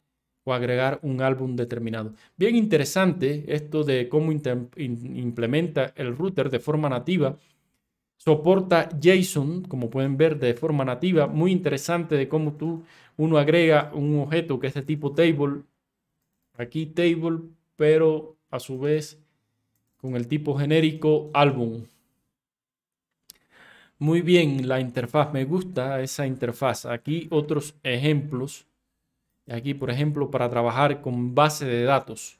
o agregar un álbum determinado. Bien interesante esto de cómo implementa el router de forma nativa. Soporta JSON, como pueden ver, de forma nativa. Muy interesante de cómo tú, uno agrega un objeto que es de tipo table. Aquí table pero a su vez con el tipo genérico álbum. Muy bien, la interfaz, me gusta esa interfaz. Aquí otros ejemplos. Aquí, por ejemplo, para trabajar con base de datos.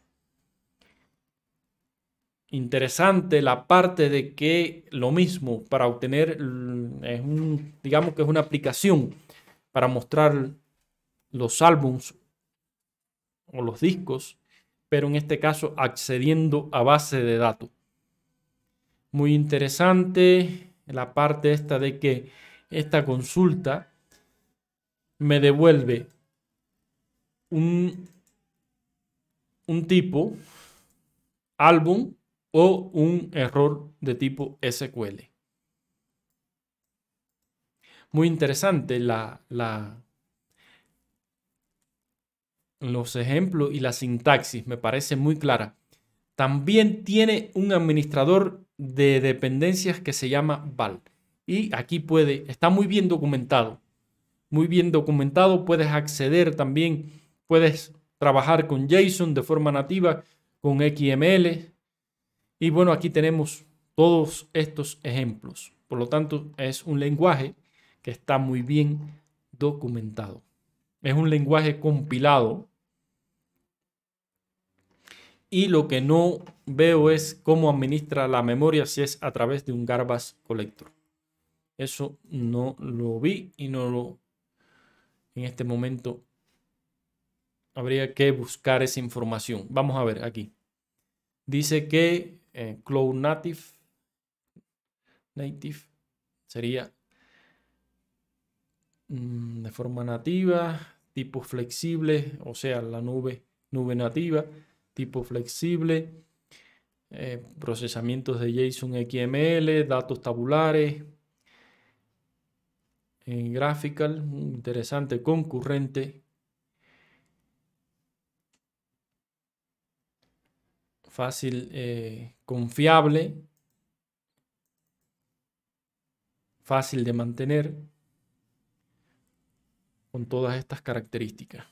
Interesante la parte de que lo mismo para obtener, mm, es un, digamos que es una aplicación para mostrar los álbums o los discos pero en este caso accediendo a base de datos. Muy interesante la parte esta de que esta consulta me devuelve un, un tipo álbum o un error de tipo SQL. Muy interesante la, la, los ejemplos y la sintaxis me parece muy clara. También tiene un administrador de dependencias que se llama val. Y aquí puede, está muy bien documentado. Muy bien documentado, puedes acceder también, puedes trabajar con JSON de forma nativa, con XML. Y bueno, aquí tenemos todos estos ejemplos. Por lo tanto, es un lenguaje que está muy bien documentado. Es un lenguaje compilado y lo que no veo es cómo administra la memoria si es a través de un garbage collector. Eso no lo vi y no lo en este momento habría que buscar esa información. Vamos a ver aquí. Dice que eh, Cloud Native Native sería mm, de forma nativa, tipo flexible, o sea, la nube nube nativa tipo flexible, eh, procesamientos de JSON XML, datos tabulares, en eh, graphical, interesante, concurrente. fácil, eh, confiable, fácil de mantener con todas estas características.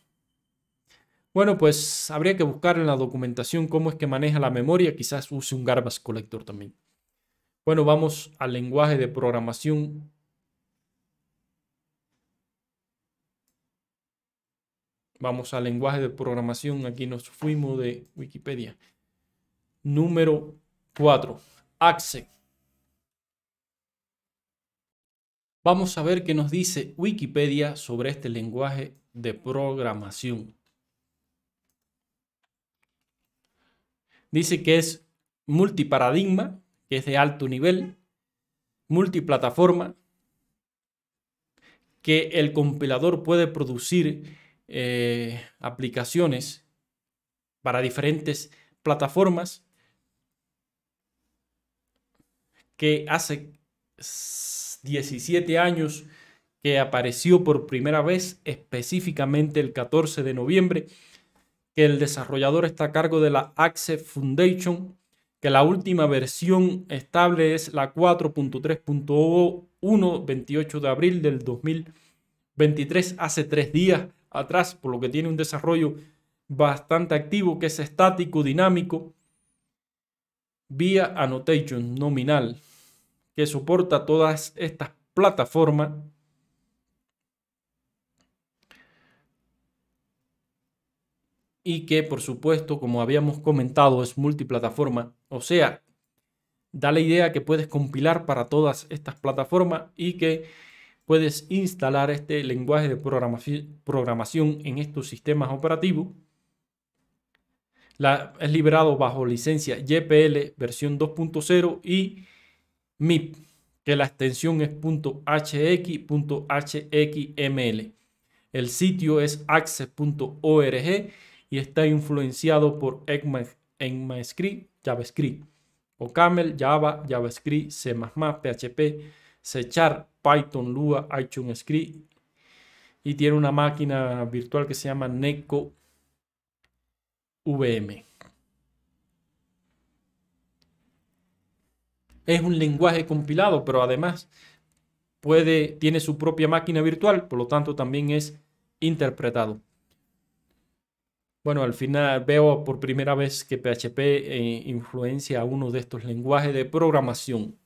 Bueno, pues habría que buscar en la documentación cómo es que maneja la memoria, quizás use un garbage collector también. Bueno, vamos al lenguaje de programación. Vamos al lenguaje de programación, aquí nos fuimos de Wikipedia. Número 4, Access. Vamos a ver qué nos dice Wikipedia sobre este lenguaje de programación. Dice que es multiparadigma, que es de alto nivel, multiplataforma, que el compilador puede producir eh, aplicaciones para diferentes plataformas, que hace 17 años que apareció por primera vez, específicamente el 14 de noviembre que el desarrollador está a cargo de la Access Foundation, que la última versión estable es la 4.3.0.1, 28 de abril del 2023, hace tres días atrás, por lo que tiene un desarrollo bastante activo, que es estático, dinámico, vía annotation nominal, que soporta todas estas plataformas y que por supuesto, como habíamos comentado, es multiplataforma, o sea, da la idea que puedes compilar para todas estas plataformas y que puedes instalar este lenguaje de programación en estos sistemas operativos. es liberado bajo licencia YPL versión 2.0 y MIP, que la extensión es .hx.hxml. El sitio es access.org y está influenciado por ECMAScript, JavaScript, Camel, Java, JavaScript, C++, PHP, C Python, Lua, iTunes y tiene una máquina virtual que se llama Neko VM. Es un lenguaje compilado, pero además puede, tiene su propia máquina virtual, por lo tanto también es interpretado. Bueno, al final veo por primera vez que PHP eh, influencia a uno de estos lenguajes de programación.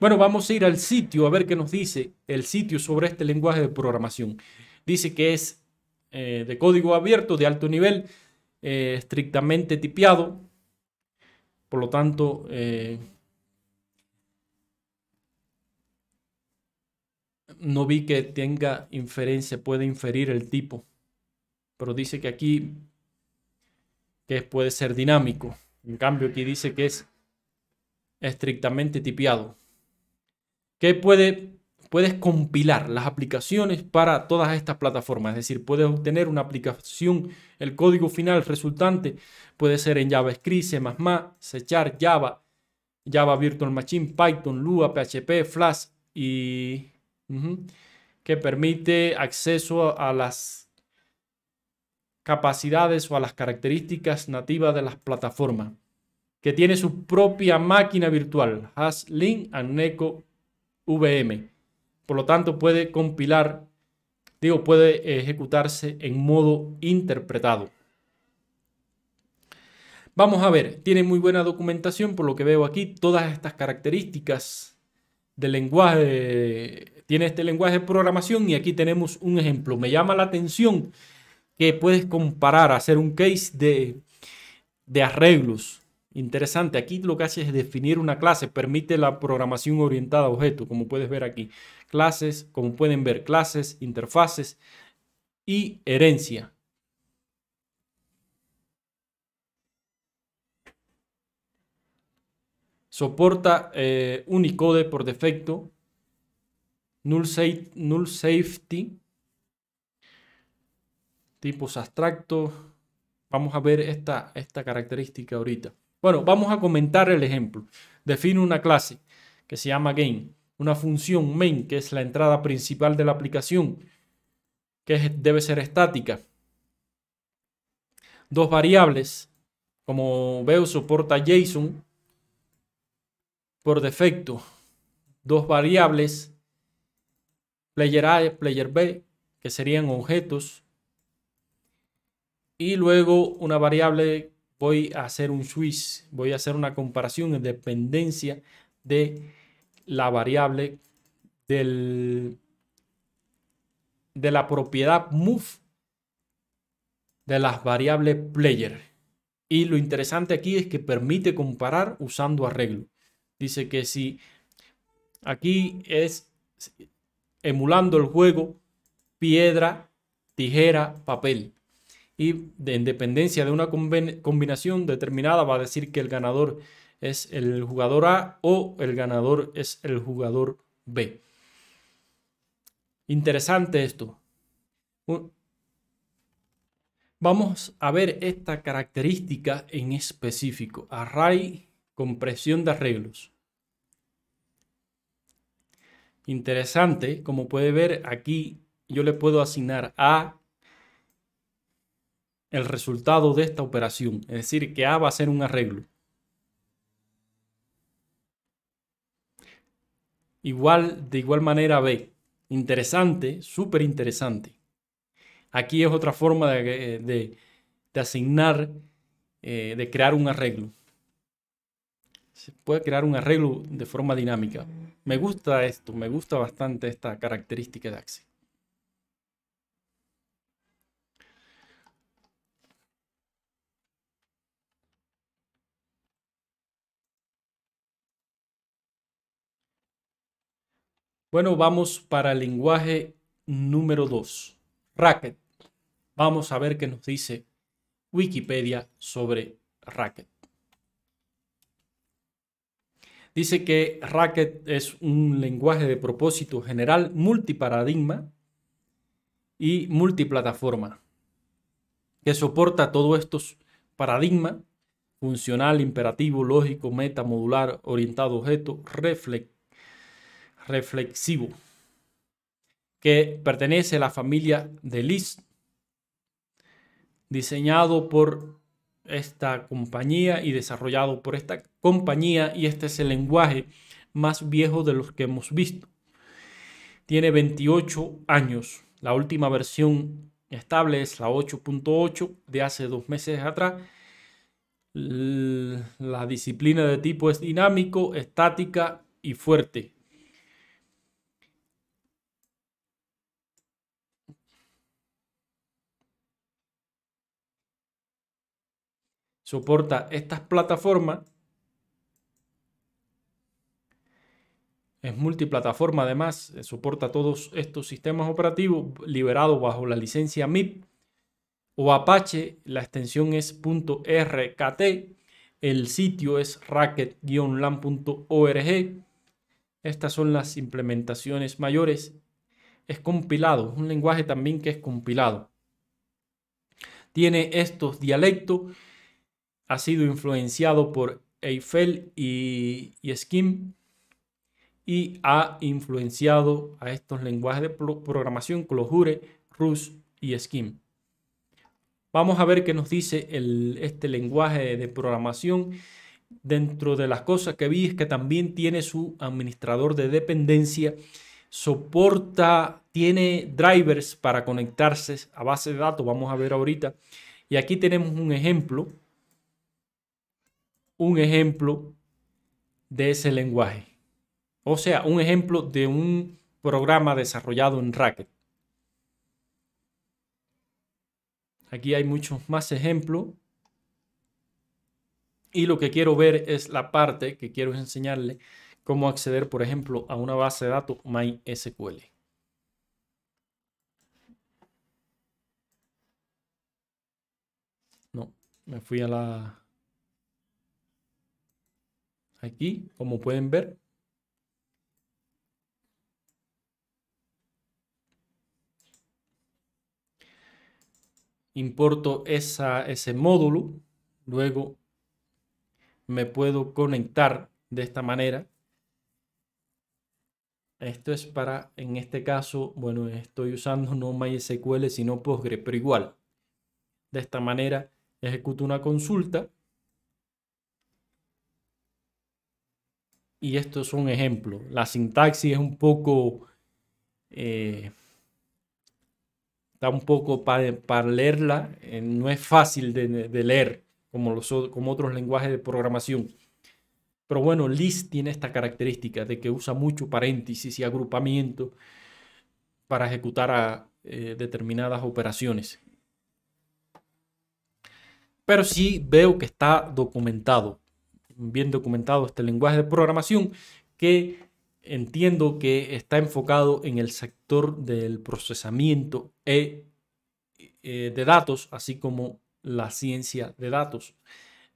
Bueno, vamos a ir al sitio a ver qué nos dice el sitio sobre este lenguaje de programación. Dice que es eh, de código abierto, de alto nivel, eh, estrictamente tipiado. Por lo tanto, no vi que tenga inferencia, puede inferir el tipo pero dice que aquí que puede ser dinámico. En cambio, aquí dice que es estrictamente tipiado. Que puede, puedes compilar las aplicaciones para todas estas plataformas. Es decir, puedes obtener una aplicación, el código final resultante puede ser en JavaScript, C++, C Java, Java Virtual Machine, Python, Lua, PHP, Flash y... que permite acceso a las capacidades o a las características nativas de las plataformas, que tiene su propia máquina virtual, Haslink and Neko VM. Por lo tanto, puede compilar, digo, puede ejecutarse en modo interpretado. Vamos a ver, tiene muy buena documentación, por lo que veo aquí, todas estas características del lenguaje, tiene este lenguaje de programación y aquí tenemos un ejemplo. Me llama la atención que puedes comparar, hacer un case de, arreglos. Interesante, aquí lo que hace es definir una clase, permite la programación orientada a objeto, como puedes ver aquí. Clases, como pueden ver, clases, interfaces y herencia. Soporta eh, Unicode por defecto, null, null safety, tipos abstractos. Vamos a ver esta, esta característica ahorita. Bueno, vamos a comentar el ejemplo. Defino una clase que se llama game, una función main, que es la entrada principal de la aplicación, que debe ser estática. Dos variables, como veo, soporta JSON por defecto. Dos variables, player A, player B, que serían objetos y luego una variable voy a hacer un switch, voy a hacer una comparación en dependencia de la variable del, de la propiedad move de las variables player. Y lo interesante aquí es que permite comparar usando arreglo. Dice que si aquí es emulando el juego piedra, tijera, papel y de, independencia de una combinación determinada va a decir que el ganador es el jugador A o el ganador es el jugador B. Interesante esto. Vamos a ver esta característica en específico. Array compresión de arreglos. Interesante, como puede ver aquí, yo le puedo asignar A, el resultado de esta operación. Es decir, que A va a ser un arreglo. Igual, de igual manera B. Interesante, súper interesante. Aquí es otra forma de, de, asignar, eh, de crear un arreglo. Se puede crear un arreglo de forma dinámica. Me gusta esto, me gusta bastante esta característica de Axie. Bueno, vamos para el lenguaje número 2, racket. Vamos a ver qué nos dice Wikipedia sobre racket. Dice que racket es un lenguaje de propósito general multiparadigma y multiplataforma que soporta todos estos paradigmas funcional, imperativo, lógico, meta, modular, orientado a objeto, reflex, reflexivo, que pertenece a la familia de Lis, diseñado por esta compañía y desarrollado por esta compañía y este es el lenguaje más viejo de los que hemos visto. Tiene 28 años. La última versión estable es la 8.8 de hace dos meses atrás. La disciplina de tipo es dinámico, estática y fuerte. soporta estas plataformas. Es multiplataforma además, eh, soporta todos estos sistemas operativos liberados bajo la licencia MIP o Apache, la extensión es .rkt, el sitio es racket-lan.org. Estas son las implementaciones mayores. Es compilado, es un lenguaje también que es compilado. Tiene estos dialectos ha sido influenciado por Eiffel y, y y ha influenciado a estos lenguajes de programación Clojure, Rus y Skim. Vamos a ver qué nos dice este lenguaje de programación. Dentro de las cosas que vi es que también tiene su administrador de dependencia, soporta, tiene drivers para conectarse a base de datos, vamos a ver ahorita. Y aquí tenemos un ejemplo un ejemplo de ese lenguaje. O sea, un ejemplo de un programa desarrollado en Racket. Aquí hay muchos más ejemplos. Y lo que quiero ver es la parte que quiero enseñarle cómo acceder, por ejemplo, a una base de datos MySQL. No, me fui a la Aquí, como pueden ver, importo ese módulo, luego me puedo conectar de esta manera. Esto es para, en este caso, bueno, estoy usando no MySQL, sino Postgre, pero igual. De esta manera ejecuto una consulta y esto es un ejemplo. La sintaxis es un poco... está eh, un poco para leerla, eh, no es fácil de, leer como, otros lenguajes de programación. Pero bueno, list tiene esta característica de que usa mucho paréntesis y agrupamiento para ejecutar eh, determinadas operaciones. Pero sí veo que está documentado bien documentado este lenguaje de programación que entiendo que está enfocado en el sector del procesamiento e, eh, de datos, así como la ciencia de datos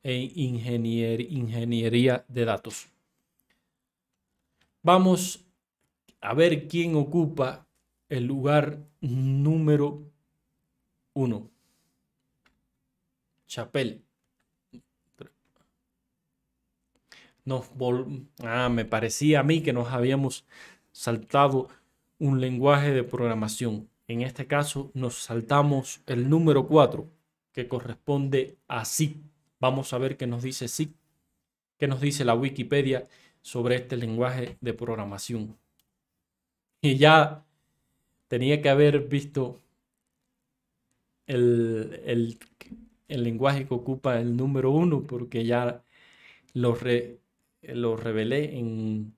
e ingeniería de datos. Vamos a ver quién ocupa el lugar número uno. Chapel. ah, me parecía a mí que nos habíamos saltado un lenguaje de programación. En este caso nos saltamos el número 4 que corresponde a SIG Vamos a ver qué nos dice sí. qué nos dice la Wikipedia sobre este lenguaje de programación. Y ya tenía que haber visto el, el lenguaje que ocupa el número 1 porque ya lo, re, eh, lo revelé en,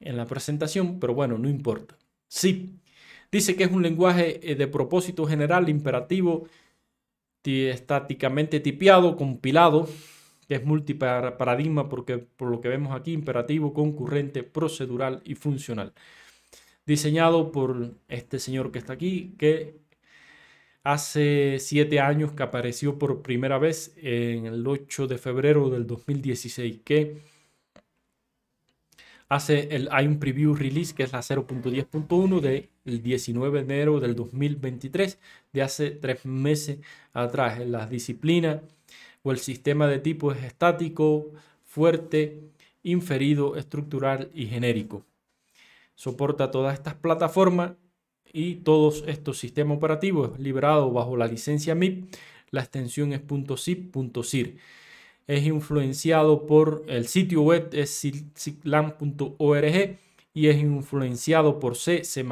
la presentación, pero bueno, no importa. Sí, dice que es un lenguaje eh, de propósito general, imperativo, estáticamente tipiado, compilado, que es multiparadigma porque por lo que vemos aquí, imperativo, concurrente, procedural y funcional. Diseñado por este señor que está aquí, que hace siete años que apareció por primera vez en el 8 de febrero del 2016, que hay un preview release que es la 0.10.1 del 19 de enero del 2023, de hace tres meses atrás. En las disciplinas o el sistema de tipo es estático, fuerte, inferido, estructural y genérico. Soporta todas estas plataformas y todos estos sistemas operativos liberados bajo la licencia MIP. La extensión es .zip.sir es influenciado por el sitio web, es ciclan.org y es influenciado por C, C++.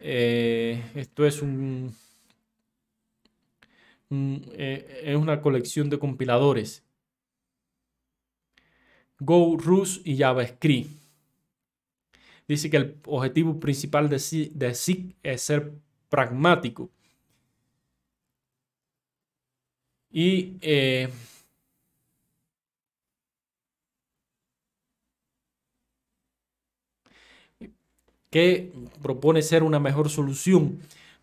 Eh, esto es un, eh, es una colección de compiladores. Go, Rust y JavaScript. Dice que el objetivo principal de SIG es ser pragmático Y eh, que propone ser una mejor solución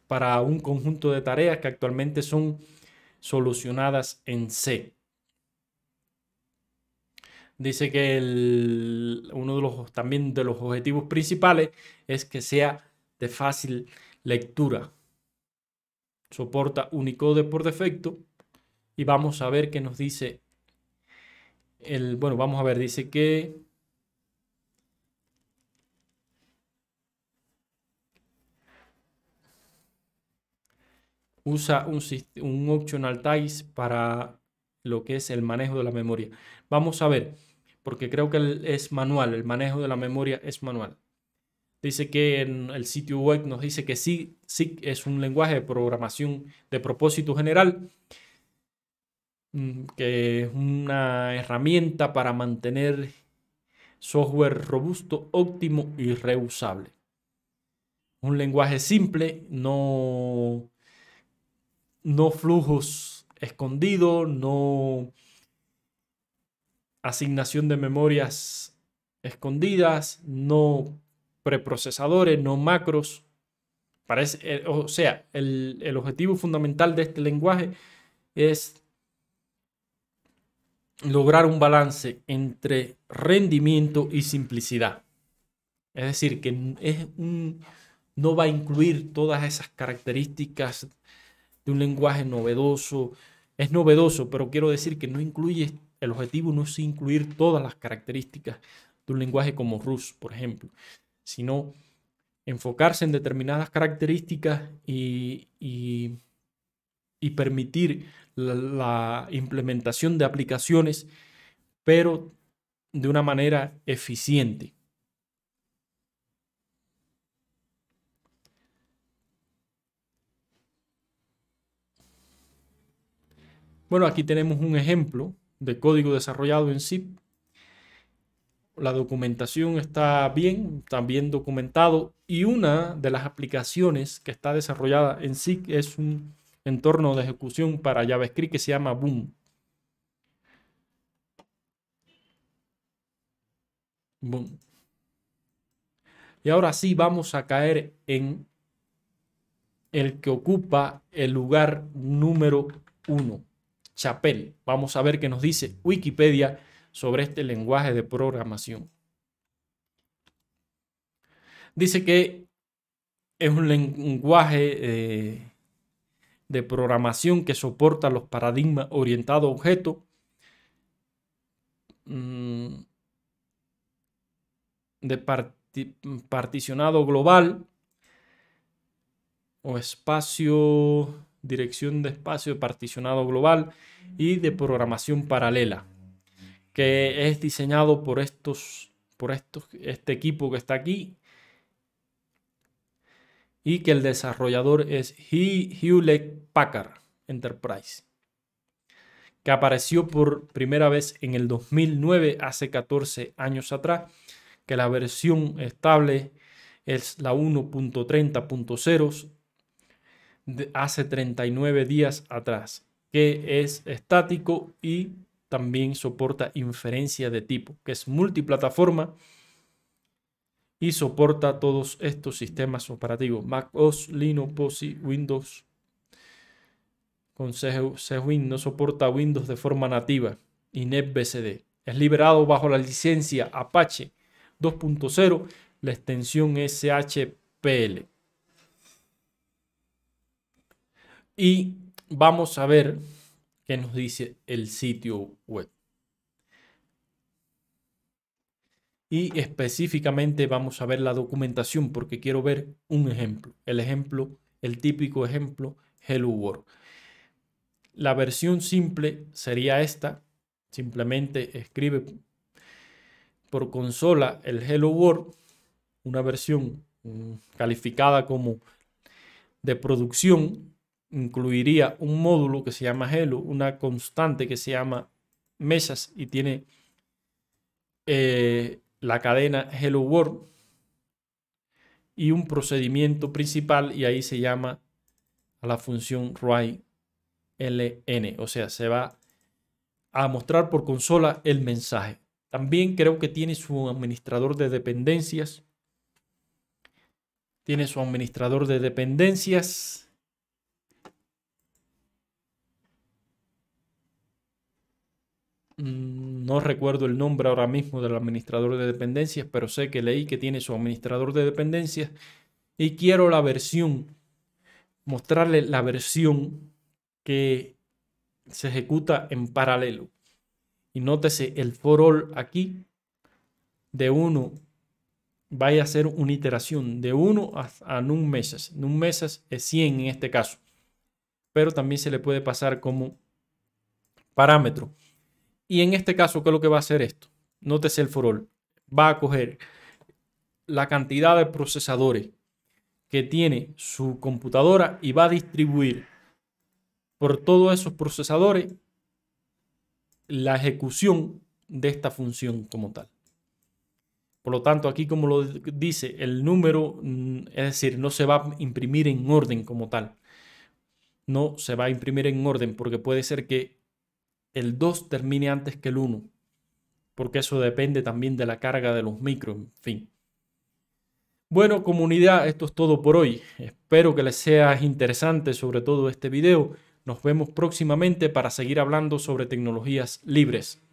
para un conjunto de tareas que actualmente son solucionadas en C. Dice que uno de los, también de los objetivos principales es que sea de fácil lectura. Soporta Unicode por defecto y vamos a ver qué nos dice el, bueno, vamos a ver, dice que usa un, un optional ties para lo que es el manejo de la memoria. Vamos a ver, porque creo que es manual, el manejo de la memoria es manual. Dice que en el sitio web nos dice que sí, sí es un lenguaje de programación de propósito general Mm, que es una herramienta para mantener software robusto, óptimo y reusable. Un lenguaje simple, no, no flujos escondidos, no asignación de memorias escondidas, no preprocesadores, no macros. Eh, o sea, el, el objetivo fundamental de este lenguaje es lograr un balance entre rendimiento y simplicidad. Es decir, que es no va a incluir todas esas características de un lenguaje novedoso. Es novedoso, pero quiero decir que no incluye, el objetivo no es incluir todas las características de un lenguaje como Rus, por ejemplo, sino enfocarse en determinadas características y, y permitir la, implementación de aplicaciones, pero de una manera eficiente. Bueno, aquí tenemos un ejemplo de código desarrollado en SIP. La documentación está bien, también documentado. Y una de las aplicaciones que está desarrollada en SIP es un entorno de ejecución para JavaScript que se llama Boom. Boom. Y ahora sí vamos a caer en el que ocupa el lugar número uno, Chapel. Vamos a ver qué nos dice Wikipedia sobre este lenguaje de programación. Dice que es un lenguaje eh, de programación que soporta los paradigmas orientados a objetos. Mm, de particionado global o espacio, dirección de espacio de particionado global y de programación paralela, que es diseñado por estos, por estos, este equipo que está aquí y que el desarrollador es Hewlett Packard Enterprise, que apareció por primera vez en el 2009, hace 14 años atrás, que la versión estable es la 1.30.0 hace 39 días atrás, que es estático y también soporta inferencia de tipo, que es multiplataforma y soporta todos estos sistemas operativos, Mac OS, Linux, POSI, Windows. Con CWin no soporta Windows de forma nativa y NetBSD. Es liberado bajo la licencia Apache 2.0, la extensión SHPL. Y vamos a ver qué nos dice el sitio web. y específicamente vamos a ver la documentación porque quiero ver un ejemplo. El ejemplo, el típico ejemplo, Hello World. La versión simple sería esta. Simplemente escribe por consola el Hello World, una versión mm, calificada como de producción, incluiría un módulo que se llama Hello, una constante que se llama mesas y tiene eh, la cadena Hello World y un procedimiento principal y ahí se llama a la función write ln, o sea, se va a mostrar por consola el mensaje. También creo que tiene su administrador de dependencias. Tiene su administrador de dependencias Mm, no recuerdo el nombre ahora mismo del administrador de dependencias, pero sé que leí que tiene su administrador de dependencias y quiero la versión, mostrarle la versión que se ejecuta en paralelo. Y nótese el for all aquí de uno vaya a ser una iteración de 1 a, num meses. Num meses es 100 en este caso. Pero también se le puede pasar como parámetro. Y en este caso, ¿qué es lo que va a hacer esto? Nótese el forol. Va a coger la cantidad de procesadores que tiene su computadora y va a distribuir por todos esos procesadores la ejecución de esta función como tal. Por lo tanto, aquí como lo dice, el número, mm, es decir, no se va a imprimir en orden como tal. No se va a imprimir en orden porque puede ser que el 2 termine antes que el 1, porque eso depende también de la carga de los micros, en fin. Bueno, comunidad, esto es todo por hoy. Espero que les sea interesante sobre todo este video. Nos vemos próximamente para seguir hablando sobre tecnologías libres.